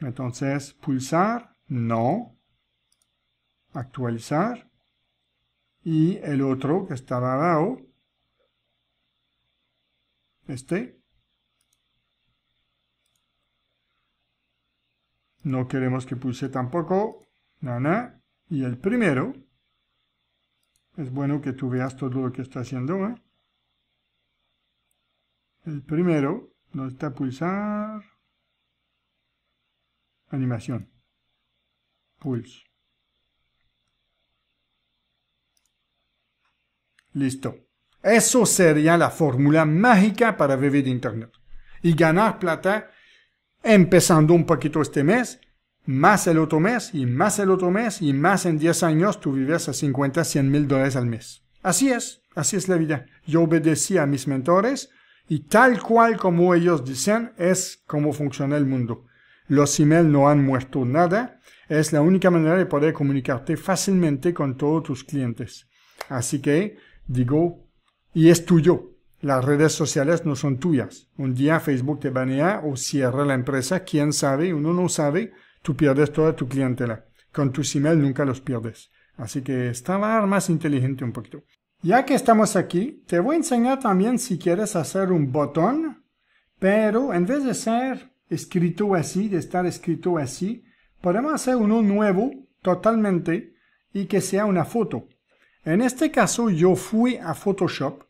Entonces, pulsar. No actualizar y el otro que estaba dado, este, no queremos que pulse tampoco, nada y el primero, es bueno que tú veas todo lo que está haciendo, ¿eh? el primero, no está pulsar, animación, pulse. Listo. Eso sería la fórmula mágica para vivir de Internet y ganar plata empezando un poquito este mes, más el otro mes y más el otro mes y más en 10 años tú vives a 50, 100 mil dólares al mes. Así es, así es la vida. Yo obedecí a mis mentores y tal cual como ellos dicen es como funciona el mundo. Los emails no han muerto nada. Es la única manera de poder comunicarte fácilmente con todos tus clientes. Así que digo, y es tuyo. Las redes sociales no son tuyas. Un día Facebook te banea o cierra la empresa, quién sabe, uno no sabe, tú pierdes toda tu clientela. Con tus email, nunca los pierdes. Así que estaba más inteligente un poquito. Ya que estamos aquí, te voy a enseñar también si quieres hacer un botón, pero en vez de ser escrito así, de estar escrito así, podemos hacer uno nuevo totalmente y que sea una foto. En este caso yo fui a Photoshop,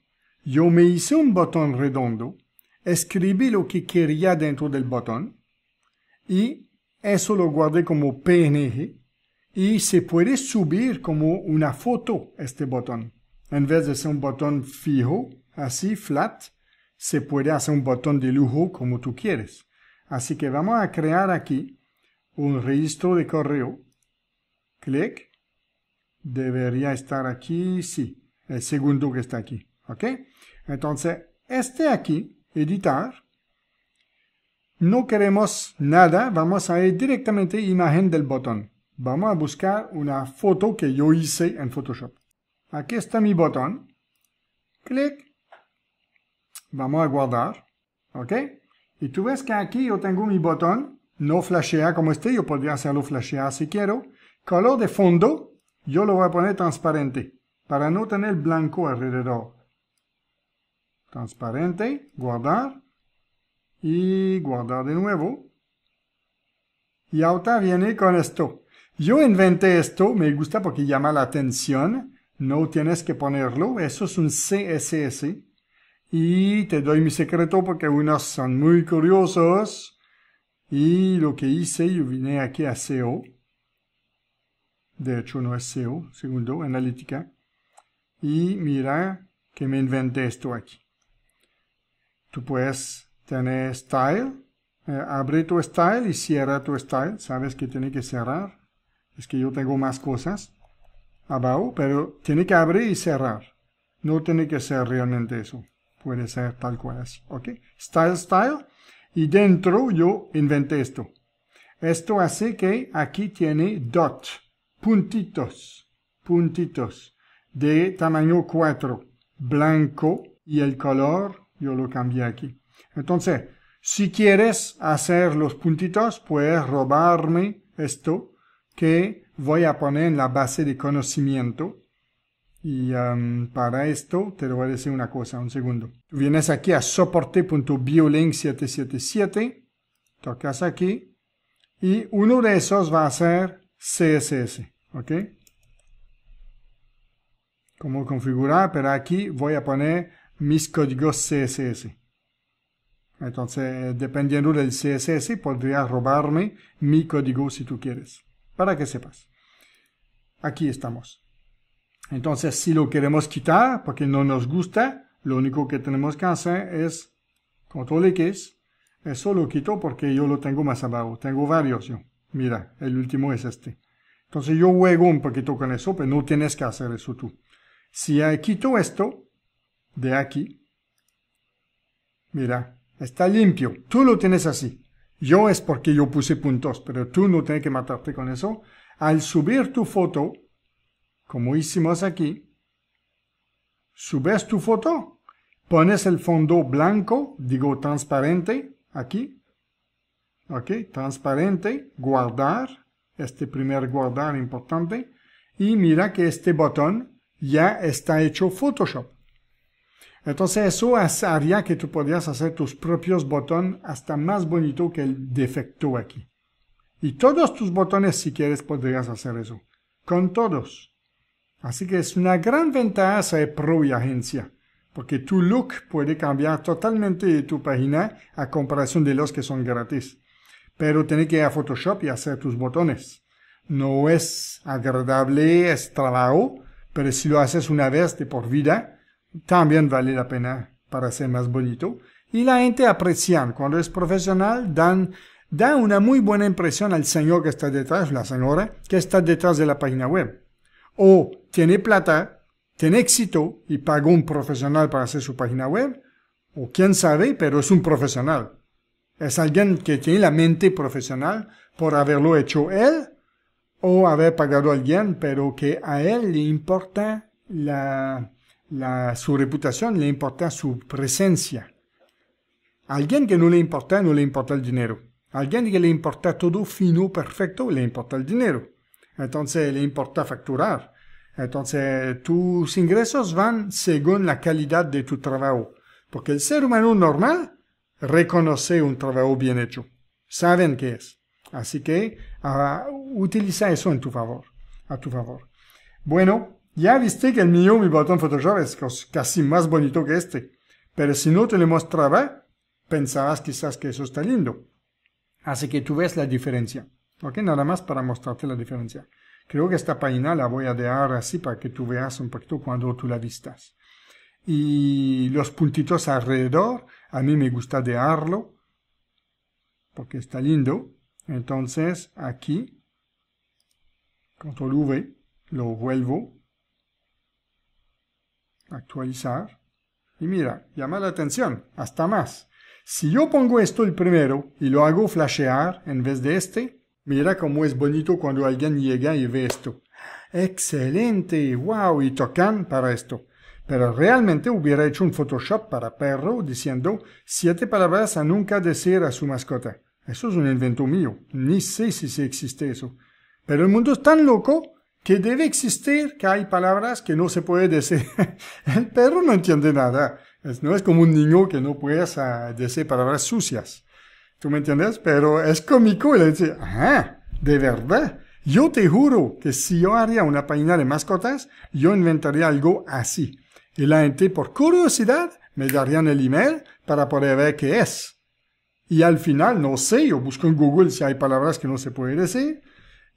yo me hice un botón redondo, escribí lo que quería dentro del botón y eso lo guardé como PNG y se puede subir como una foto este botón. En vez de ser un botón fijo, así, flat, se puede hacer un botón de lujo como tú quieres. Así que vamos a crear aquí un registro de correo. Clic debería estar aquí, sí, el segundo que está aquí, ¿ok? Entonces, este aquí, editar, no queremos nada, vamos a ir directamente a imagen del botón. Vamos a buscar una foto que yo hice en Photoshop. Aquí está mi botón. Clic. Vamos a guardar. ¿Ok? Y tú ves que aquí yo tengo mi botón. No flashea como este, yo podría hacerlo flashear si quiero. Color de fondo, yo lo voy a poner transparente para no tener blanco alrededor. Transparente, guardar y guardar de nuevo. Y ahora viene con esto. Yo inventé esto, me gusta porque llama la atención. No tienes que ponerlo, eso es un CSS. Y te doy mi secreto porque unos son muy curiosos. Y lo que hice, yo vine aquí a SEO de hecho no es SEO, segundo, analítica. Y mira que me inventé esto aquí. Tú puedes tener style, eh, abre tu style y cierra tu style. Sabes que tiene que cerrar. Es que yo tengo más cosas abajo, pero tiene que abrir y cerrar. No tiene que ser realmente eso. Puede ser tal cual así. ¿Ok? Style, style. Y dentro yo inventé esto. Esto hace que aquí tiene dot puntitos, puntitos de tamaño 4, blanco y el color yo lo cambié aquí. Entonces, si quieres hacer los puntitos, puedes robarme esto que voy a poner en la base de conocimiento. Y um, para esto te voy a decir una cosa, un segundo. vienes aquí a soporte.biolink777, tocas aquí y uno de esos va a ser CSS, ¿ok? Cómo configurar, pero aquí voy a poner mis códigos CSS. Entonces, eh, dependiendo del CSS, podría robarme mi código si tú quieres, para que sepas. Aquí estamos. Entonces, si lo queremos quitar porque no nos gusta, lo único que tenemos que hacer es control X. Eso lo quito porque yo lo tengo más abajo. Tengo varios yo. Mira, el último es este. Entonces yo juego un poquito con eso, pero no tienes que hacer eso tú. Si quito esto de aquí, mira, está limpio. Tú lo tienes así. Yo es porque yo puse puntos, pero tú no tienes que matarte con eso. Al subir tu foto, como hicimos aquí, subes tu foto, pones el fondo blanco, digo transparente, aquí, ok, transparente, guardar, este primer guardar importante, y mira que este botón ya está hecho Photoshop. Entonces eso haría que tú podrías hacer tus propios botones hasta más bonito que el defecto aquí. Y todos tus botones si quieres podrías hacer eso. Con todos. Así que es una gran ventaja ser pro y agencia. Porque tu look puede cambiar totalmente de tu página a comparación de los que son gratis pero tiene que ir a Photoshop y hacer tus botones. No es agradable, es trabajo, pero si lo haces una vez de por vida, también vale la pena para ser más bonito. Y la gente aprecia, cuando es profesional, dan, da una muy buena impresión al señor que está detrás, la señora, que está detrás de la página web. O tiene plata, tiene éxito y pagó un profesional para hacer su página web, o quién sabe, pero es un profesional. Es alguien que tiene la mente profesional por haberlo hecho él o haber pagado a alguien, pero que a él le importa la, su reputación, le importa su presencia. alguien que no le importa, no le importa el dinero. alguien que le importa todo fino, perfecto, le importa el dinero. Entonces le importa facturar. Entonces tus ingresos van según la calidad de tu trabajo. Porque el ser humano normal reconocer un trabajo bien hecho. Saben qué es. Así que uh, utiliza eso en tu favor, a tu favor. Bueno, ya viste que el mío, mi botón Photoshop, es casi más bonito que este. Pero si no te lo mostraba, pensarás quizás que eso está lindo. Así que tú ves la diferencia. ¿Ok? Nada más para mostrarte la diferencia. Creo que esta página la voy a dejar así para que tú veas un poquito cuando tú la vistas. Y los puntitos alrededor a mí me gusta dejarlo porque está lindo. Entonces aquí, control V, lo vuelvo actualizar. Y mira, llama la atención, hasta más. Si yo pongo esto el primero y lo hago flashear en vez de este, mira cómo es bonito cuando alguien llega y ve esto. ¡Excelente! ¡Wow! Y tocan para esto pero realmente hubiera hecho un Photoshop para perro diciendo siete palabras a nunca decir a su mascota. Eso es un invento mío, ni sé si se existe eso. Pero el mundo es tan loco que debe existir que hay palabras que no se puede decir. el perro no entiende nada. No es como un niño que no puede ah, decir palabras sucias. ¿Tú me entiendes? Pero es cómico. Y le dice, ah, de verdad. Yo te juro que si yo haría una página de mascotas, yo inventaría algo así y la gente por curiosidad, me darían el email para poder ver qué es. Y al final, no sé, yo busco en Google si hay palabras que no se puede decir.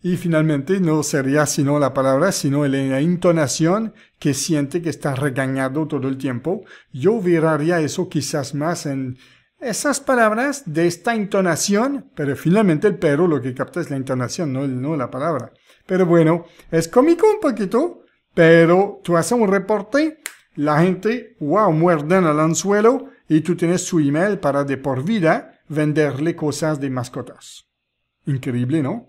Y finalmente no sería sino la palabra, sino la intonación que siente que está regañado todo el tiempo. Yo viraría eso quizás más en esas palabras de esta intonación, pero finalmente el perro lo que capta es la intonación, no, no la palabra. Pero bueno, es cómico un poquito, pero tú haces un reporte la gente, wow, muerden al anzuelo y tú tienes su email para de por vida venderle cosas de mascotas. Increíble, ¿no?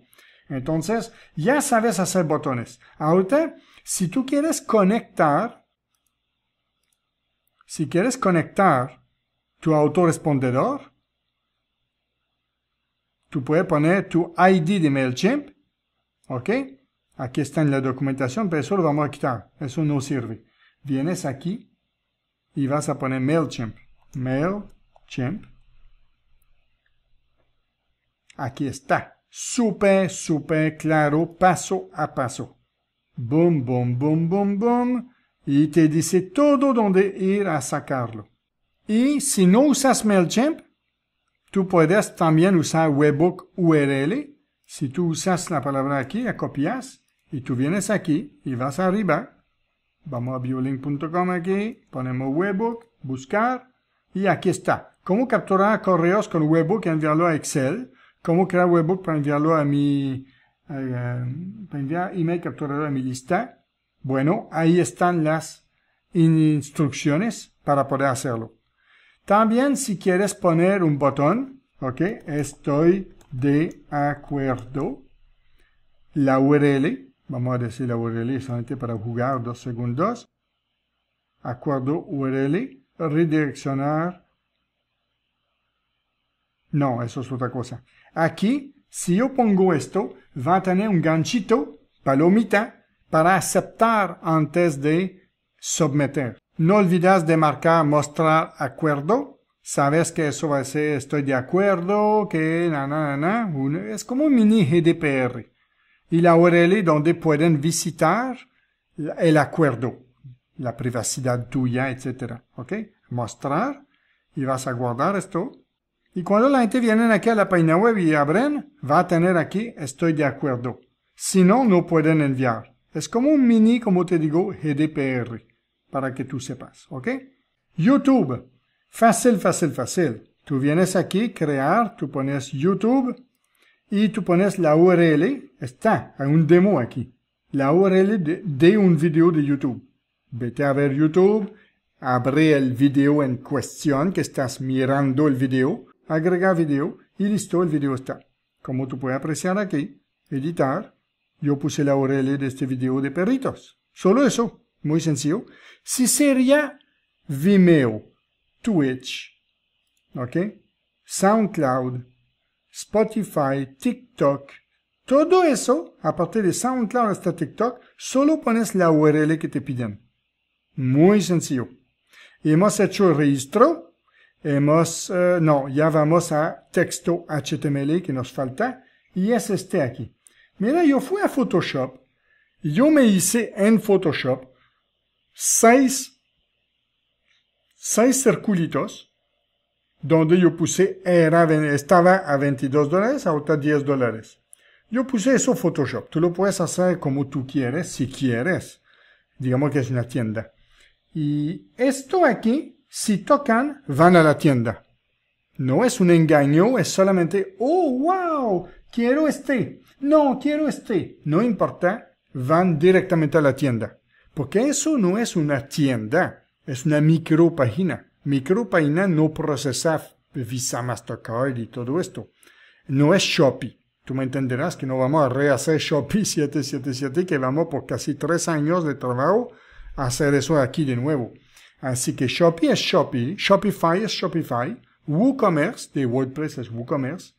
Entonces, ya sabes hacer botones. Ahorita, si tú quieres conectar, si quieres conectar tu autorespondedor, tú puedes poner tu ID de MailChimp, ¿ok? Aquí está en la documentación, pero eso lo vamos a quitar. Eso no sirve vienes aquí y vas a poner MailChimp. MailChimp. Aquí está. Súper, súper claro, paso a paso. Boom, boom, boom, boom, boom. Y te dice todo donde ir a sacarlo. Y si no usas MailChimp, tú puedes también usar Webbook URL. Si tú usas la palabra aquí, la copias y tú vienes aquí y vas arriba Vamos a biolink.com aquí, ponemos webbook, buscar y aquí está. Cómo capturar correos con webbook y enviarlo a Excel. Cómo crear webbook para enviarlo a mi, eh, para enviar email capturado a mi lista. Bueno, ahí están las instrucciones para poder hacerlo. También si quieres poner un botón, ok, estoy de acuerdo, la URL, Vamos a decir la URL solamente para jugar dos segundos. Acuerdo URL, redireccionar. No, eso es otra cosa. Aquí, si yo pongo esto, va a tener un ganchito, palomita, para aceptar antes de submeter. No olvides de marcar mostrar acuerdo. Sabes que eso va a ser estoy de acuerdo, que na, na, na, Es como un mini GDPR y la URL donde pueden visitar el acuerdo, la privacidad tuya, etc. ¿Ok? Mostrar y vas a guardar esto. Y cuando la gente viene aquí a la página web y abren, va a tener aquí estoy de acuerdo. Si no, no pueden enviar. Es como un mini, como te digo, GDPR, para que tú sepas. ¿Ok? YouTube. Fácil, fácil, fácil. Tú vienes aquí, crear, tú pones YouTube y tú pones la URL, está, hay un demo aquí, la URL de, un video de YouTube. Vete a ver YouTube, abre el video en cuestión que estás mirando el video, agrega video y listo, el video está. Como tú puedes apreciar aquí, editar, yo puse la URL de este video de perritos. Solo eso, muy sencillo. Si sería Vimeo, Twitch, ¿ok? SoundCloud, Spotify, TikTok, todo eso, partir de SoundCloud hasta TikTok, solo pones la URL que te piden. Muy sencillo. Hemos hecho el registro. Hemos, eh, no, ya vamos a texto HTML que nos falta. Y es este aquí. Mira, yo fui a Photoshop. Yo me hice en Photoshop seis, seis circulitos donde yo puse era, estaba a 22 dólares, ocho 10 dólares. Yo puse eso Photoshop. Tú lo puedes hacer como tú quieres, si quieres. Digamos que es una tienda. Y esto aquí, si tocan, van a la tienda. No es un engaño, es solamente, oh, wow, quiero este. No, quiero este. No importa, van directamente a la tienda. Porque eso no es una tienda, es una micropágina. Micropaina no procesa Visa, Mastercard y todo esto. No es Shopee. Tú me entenderás que no vamos a rehacer Shopee 777, que vamos por casi tres años de trabajo a hacer eso aquí de nuevo. Así que Shopee es Shopee, Shopify es Shopify, WooCommerce de WordPress es WooCommerce.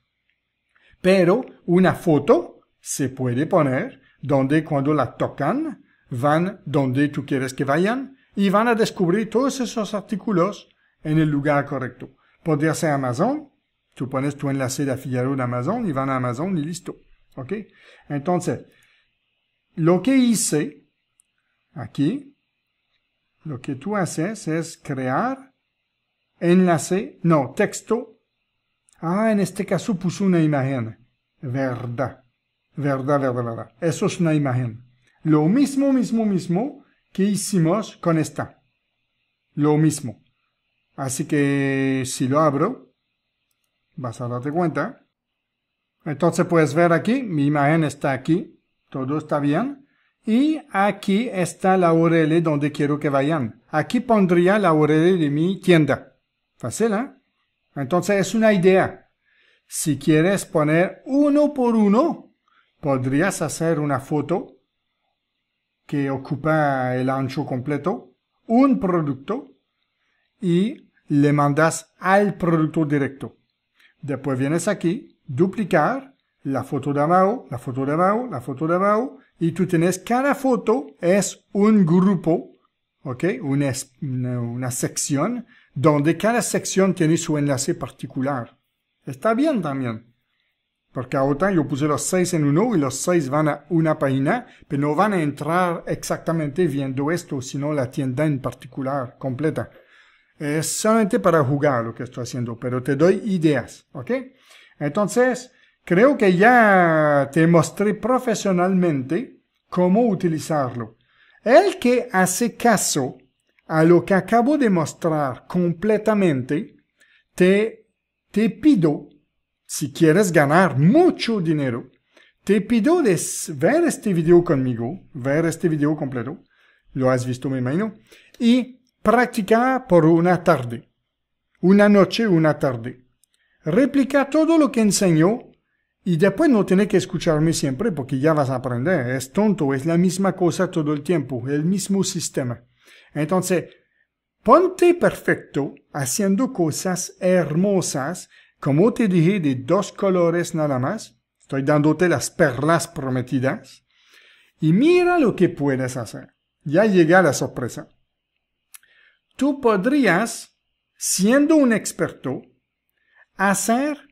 Pero una foto se puede poner donde cuando la tocan van donde tú quieres que vayan y van a descubrir todos esos artículos en el lugar correcto. Podría ser Amazon. Tú pones tu enlace de afiliado de Amazon y van a Amazon y listo. ¿Ok? Entonces, lo que hice aquí, lo que tú haces es crear enlace, no, texto. Ah, en este caso puso una imagen. Verdad. Verdad, verdad, verdad. Eso es una imagen. Lo mismo, mismo, mismo que hicimos con esta. Lo mismo. Así que si lo abro, vas a darte cuenta. Entonces puedes ver aquí, mi imagen está aquí, todo está bien. Y aquí está la URL donde quiero que vayan. Aquí pondría la URL de mi tienda. Fácil, ¿eh? Entonces es una idea. Si quieres poner uno por uno, podrías hacer una foto que ocupa el ancho completo, un producto y le mandas al producto directo. Después vienes aquí, duplicar, la foto de abajo, la foto de abajo, la foto de abajo, y tú tienes cada foto es un grupo, ¿ok? Una, una, sección, donde cada sección tiene su enlace particular. Está bien también. Porque ahorita yo puse los seis en uno y los seis van a una página, pero no van a entrar exactamente viendo esto, sino la tienda en particular, completa. Es solamente para jugar lo que estoy haciendo, pero te doy ideas, ¿ok? Entonces, creo que ya te mostré profesionalmente cómo utilizarlo. El que hace caso a lo que acabo de mostrar completamente, te, te pido, si quieres ganar mucho dinero, te pido de ver este video conmigo, ver este video completo, lo has visto me imagino, y Practica por una tarde, una noche, una tarde. Replica todo lo que enseñó y después no tiene que escucharme siempre porque ya vas a aprender. Es tonto, es la misma cosa todo el tiempo, el mismo sistema. Entonces, ponte perfecto haciendo cosas hermosas, como te dije, de dos colores nada más. Estoy dándote las perlas prometidas. Y mira lo que puedes hacer. Ya llega la sorpresa tú podrías, siendo un experto, hacer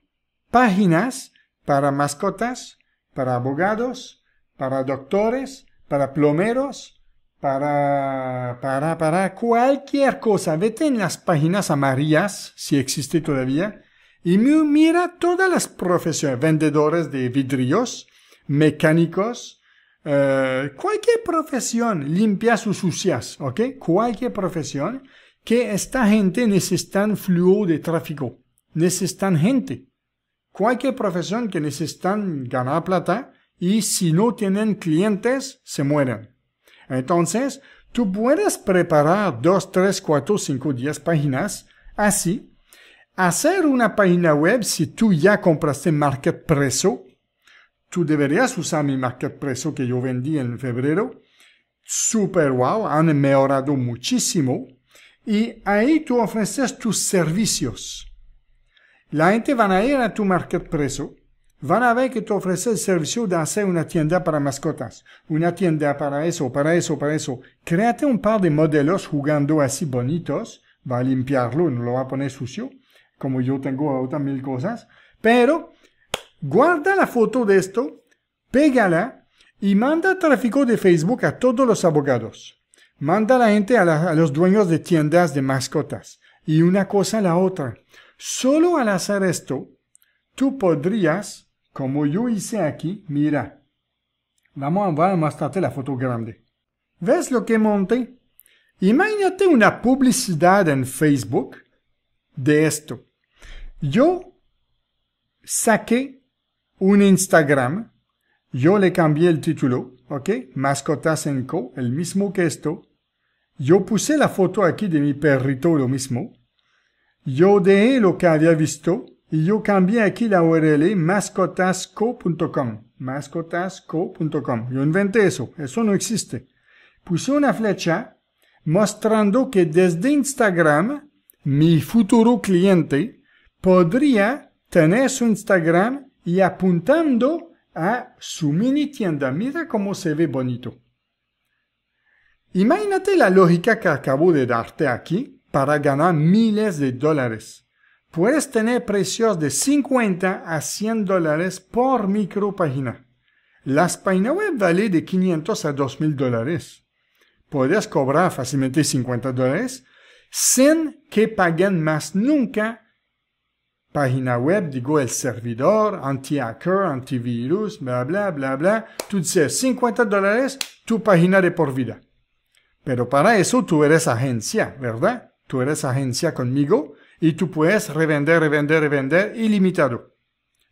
páginas para mascotas, para abogados, para doctores, para plomeros, para, para, para cualquier cosa. Vete en las páginas amarillas, si existe todavía, y mira todas las profesiones, vendedores de vidrios, mecánicos, eh, cualquier profesión limpia sus sucias, ¿ok? Cualquier profesión que esta gente necesitan flujo de tráfico, necesitan gente. Cualquier profesión que necesitan ganar plata y si no tienen clientes, se mueren. Entonces, tú puedes preparar dos, tres, cuatro, cinco, 10 páginas así. Hacer una página web si tú ya compraste Market tú deberías usar mi market preso que yo vendí en febrero. Super wow, han mejorado muchísimo. Y ahí tú ofreces tus servicios. La gente van a ir a tu market preso, van a ver que tú ofreces el servicio de hacer una tienda para mascotas, una tienda para eso, para eso, para eso. Créate un par de modelos jugando así bonitos, va a limpiarlo, no lo va a poner sucio, como yo tengo otras mil cosas, pero Guarda la foto de esto, pégala y manda tráfico de Facebook a todos los abogados. Manda la gente a, los dueños de tiendas de mascotas y una cosa a la otra. Solo al hacer esto, tú podrías, como yo hice aquí, mira. Vamos a ver la foto grande. ¿Ves lo que monté? Imagínate una publicidad en Facebook de esto. Yo saqué un Instagram, yo le cambié el título, ¿ok? Mascotas en Co, el mismo que esto. Yo puse la foto aquí de mi perrito, lo mismo. Yo dejé lo que había visto y yo cambié aquí la URL mascotasco.com. Mascotasco.com. Yo inventé eso, eso no existe. Puse una flecha mostrando que desde Instagram mi futuro cliente podría tener su Instagram y apuntando a su mini tienda. Mira cómo se ve bonito. Imagínate la lógica que acabo de darte aquí para ganar miles de dólares. Puedes tener precios de 50 a 100 dólares por micropágina. Las páginas web valen de 500 a 2000 dólares. Puedes cobrar fácilmente 50 dólares sin que paguen más nunca página web, digo el servidor, anti-hacker, antivirus, bla, bla, bla, bla. Tú dices 50 dólares, tu página de por vida. Pero para eso tú eres agencia, ¿verdad? Tú eres agencia conmigo y tú puedes revender, revender, revender ilimitado.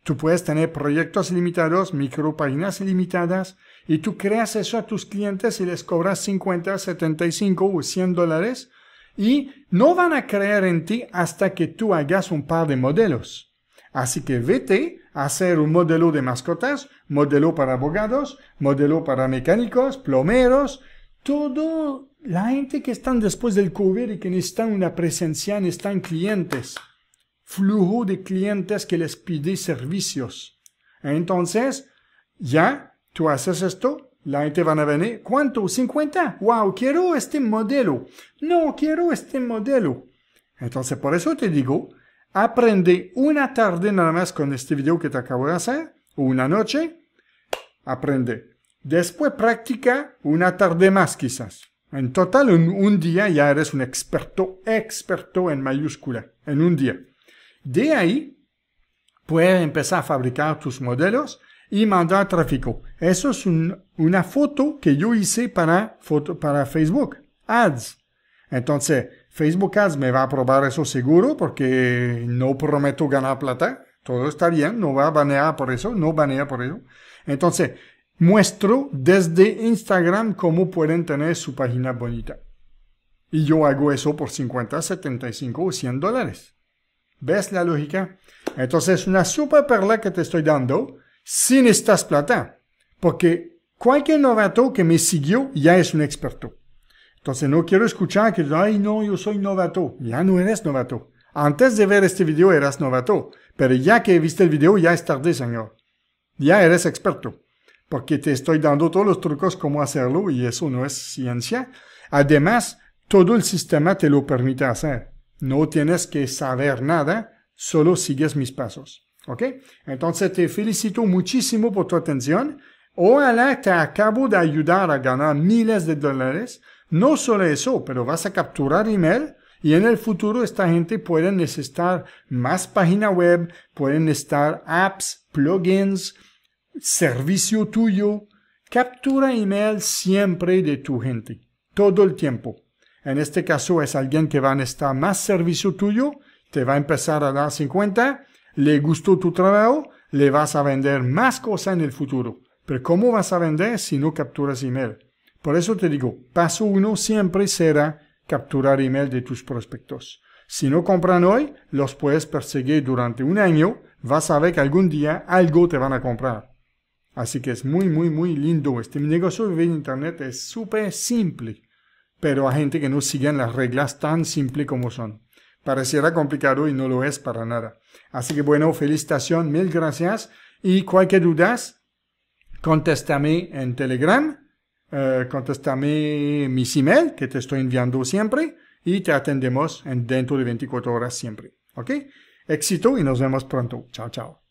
Tú puedes tener proyectos ilimitados, micropáginas ilimitadas, y tú creas eso a tus clientes y les cobras 50, 75 o 100 dólares y no van a creer en ti hasta que tú hagas un par de modelos. Así que vete a hacer un modelo de mascotas, modelo para abogados, modelo para mecánicos, plomeros, todo la gente que están después del COVID y que necesitan una presencia, necesitan clientes, flujo de clientes que les pide servicios. Entonces, ya tú haces esto, la gente van a venir. ¿Cuánto? ¿50? ¡Wow! Quiero este modelo. No, quiero este modelo. Entonces, por eso te digo, aprende una tarde nada más con este video que te acabo de hacer, una noche. Aprende. Después practica una tarde más quizás. En total, en un día ya eres un experto, experto en mayúscula, en un día. De ahí, puedes empezar a fabricar tus modelos y mandar tráfico. Eso es una foto que yo hice para, foto, para Facebook Ads. Entonces, Facebook Ads me va a probar eso seguro porque no prometo ganar plata. Todo está bien, no va a banear por eso, no banea por eso. Entonces, muestro desde Instagram cómo pueden tener su página bonita. Y yo hago eso por 50, 75 o 100 dólares. ¿Ves la lógica? Entonces, una super perla que te estoy dando sin estas plata, porque cualquier novato que me siguió ya es un experto. Entonces no quiero escuchar que, ay no, yo soy novato. Ya no eres novato. Antes de ver este video eras novato, pero ya que viste el video ya es tarde, señor. Ya eres experto, porque te estoy dando todos los trucos cómo hacerlo y eso no es ciencia. Además, todo el sistema te lo permite hacer. No tienes que saber nada, solo sigues mis pasos. ¿Ok? Entonces te felicito muchísimo por tu atención. Ojalá te acabo de ayudar a ganar miles de dólares. No solo eso, pero vas a capturar email y en el futuro esta gente puede necesitar más página web, pueden necesitar apps, plugins, servicio tuyo. Captura email siempre de tu gente, todo el tiempo. En este caso es alguien que va a necesitar más servicio tuyo, te va a empezar a dar 50 le gustó tu trabajo, le vas a vender más cosas en el futuro. Pero ¿cómo vas a vender si no capturas email? Por eso te digo, paso uno siempre será capturar email de tus prospectos. Si no compran hoy, los puedes perseguir durante un año, vas a ver que algún día algo te van a comprar. Así que es muy, muy, muy lindo. Este negocio de Internet es súper simple, pero a gente que no sigue las reglas tan simple como son. Pareciera complicado y no lo es para nada. Así que bueno, felicitación, mil gracias. Y cualquier dudas, contéstame en Telegram, contestame eh, contéstame mis email que te estoy enviando siempre y te atendemos en dentro de 24 horas siempre. ¿Ok? Éxito y nos vemos pronto. Chao, chao.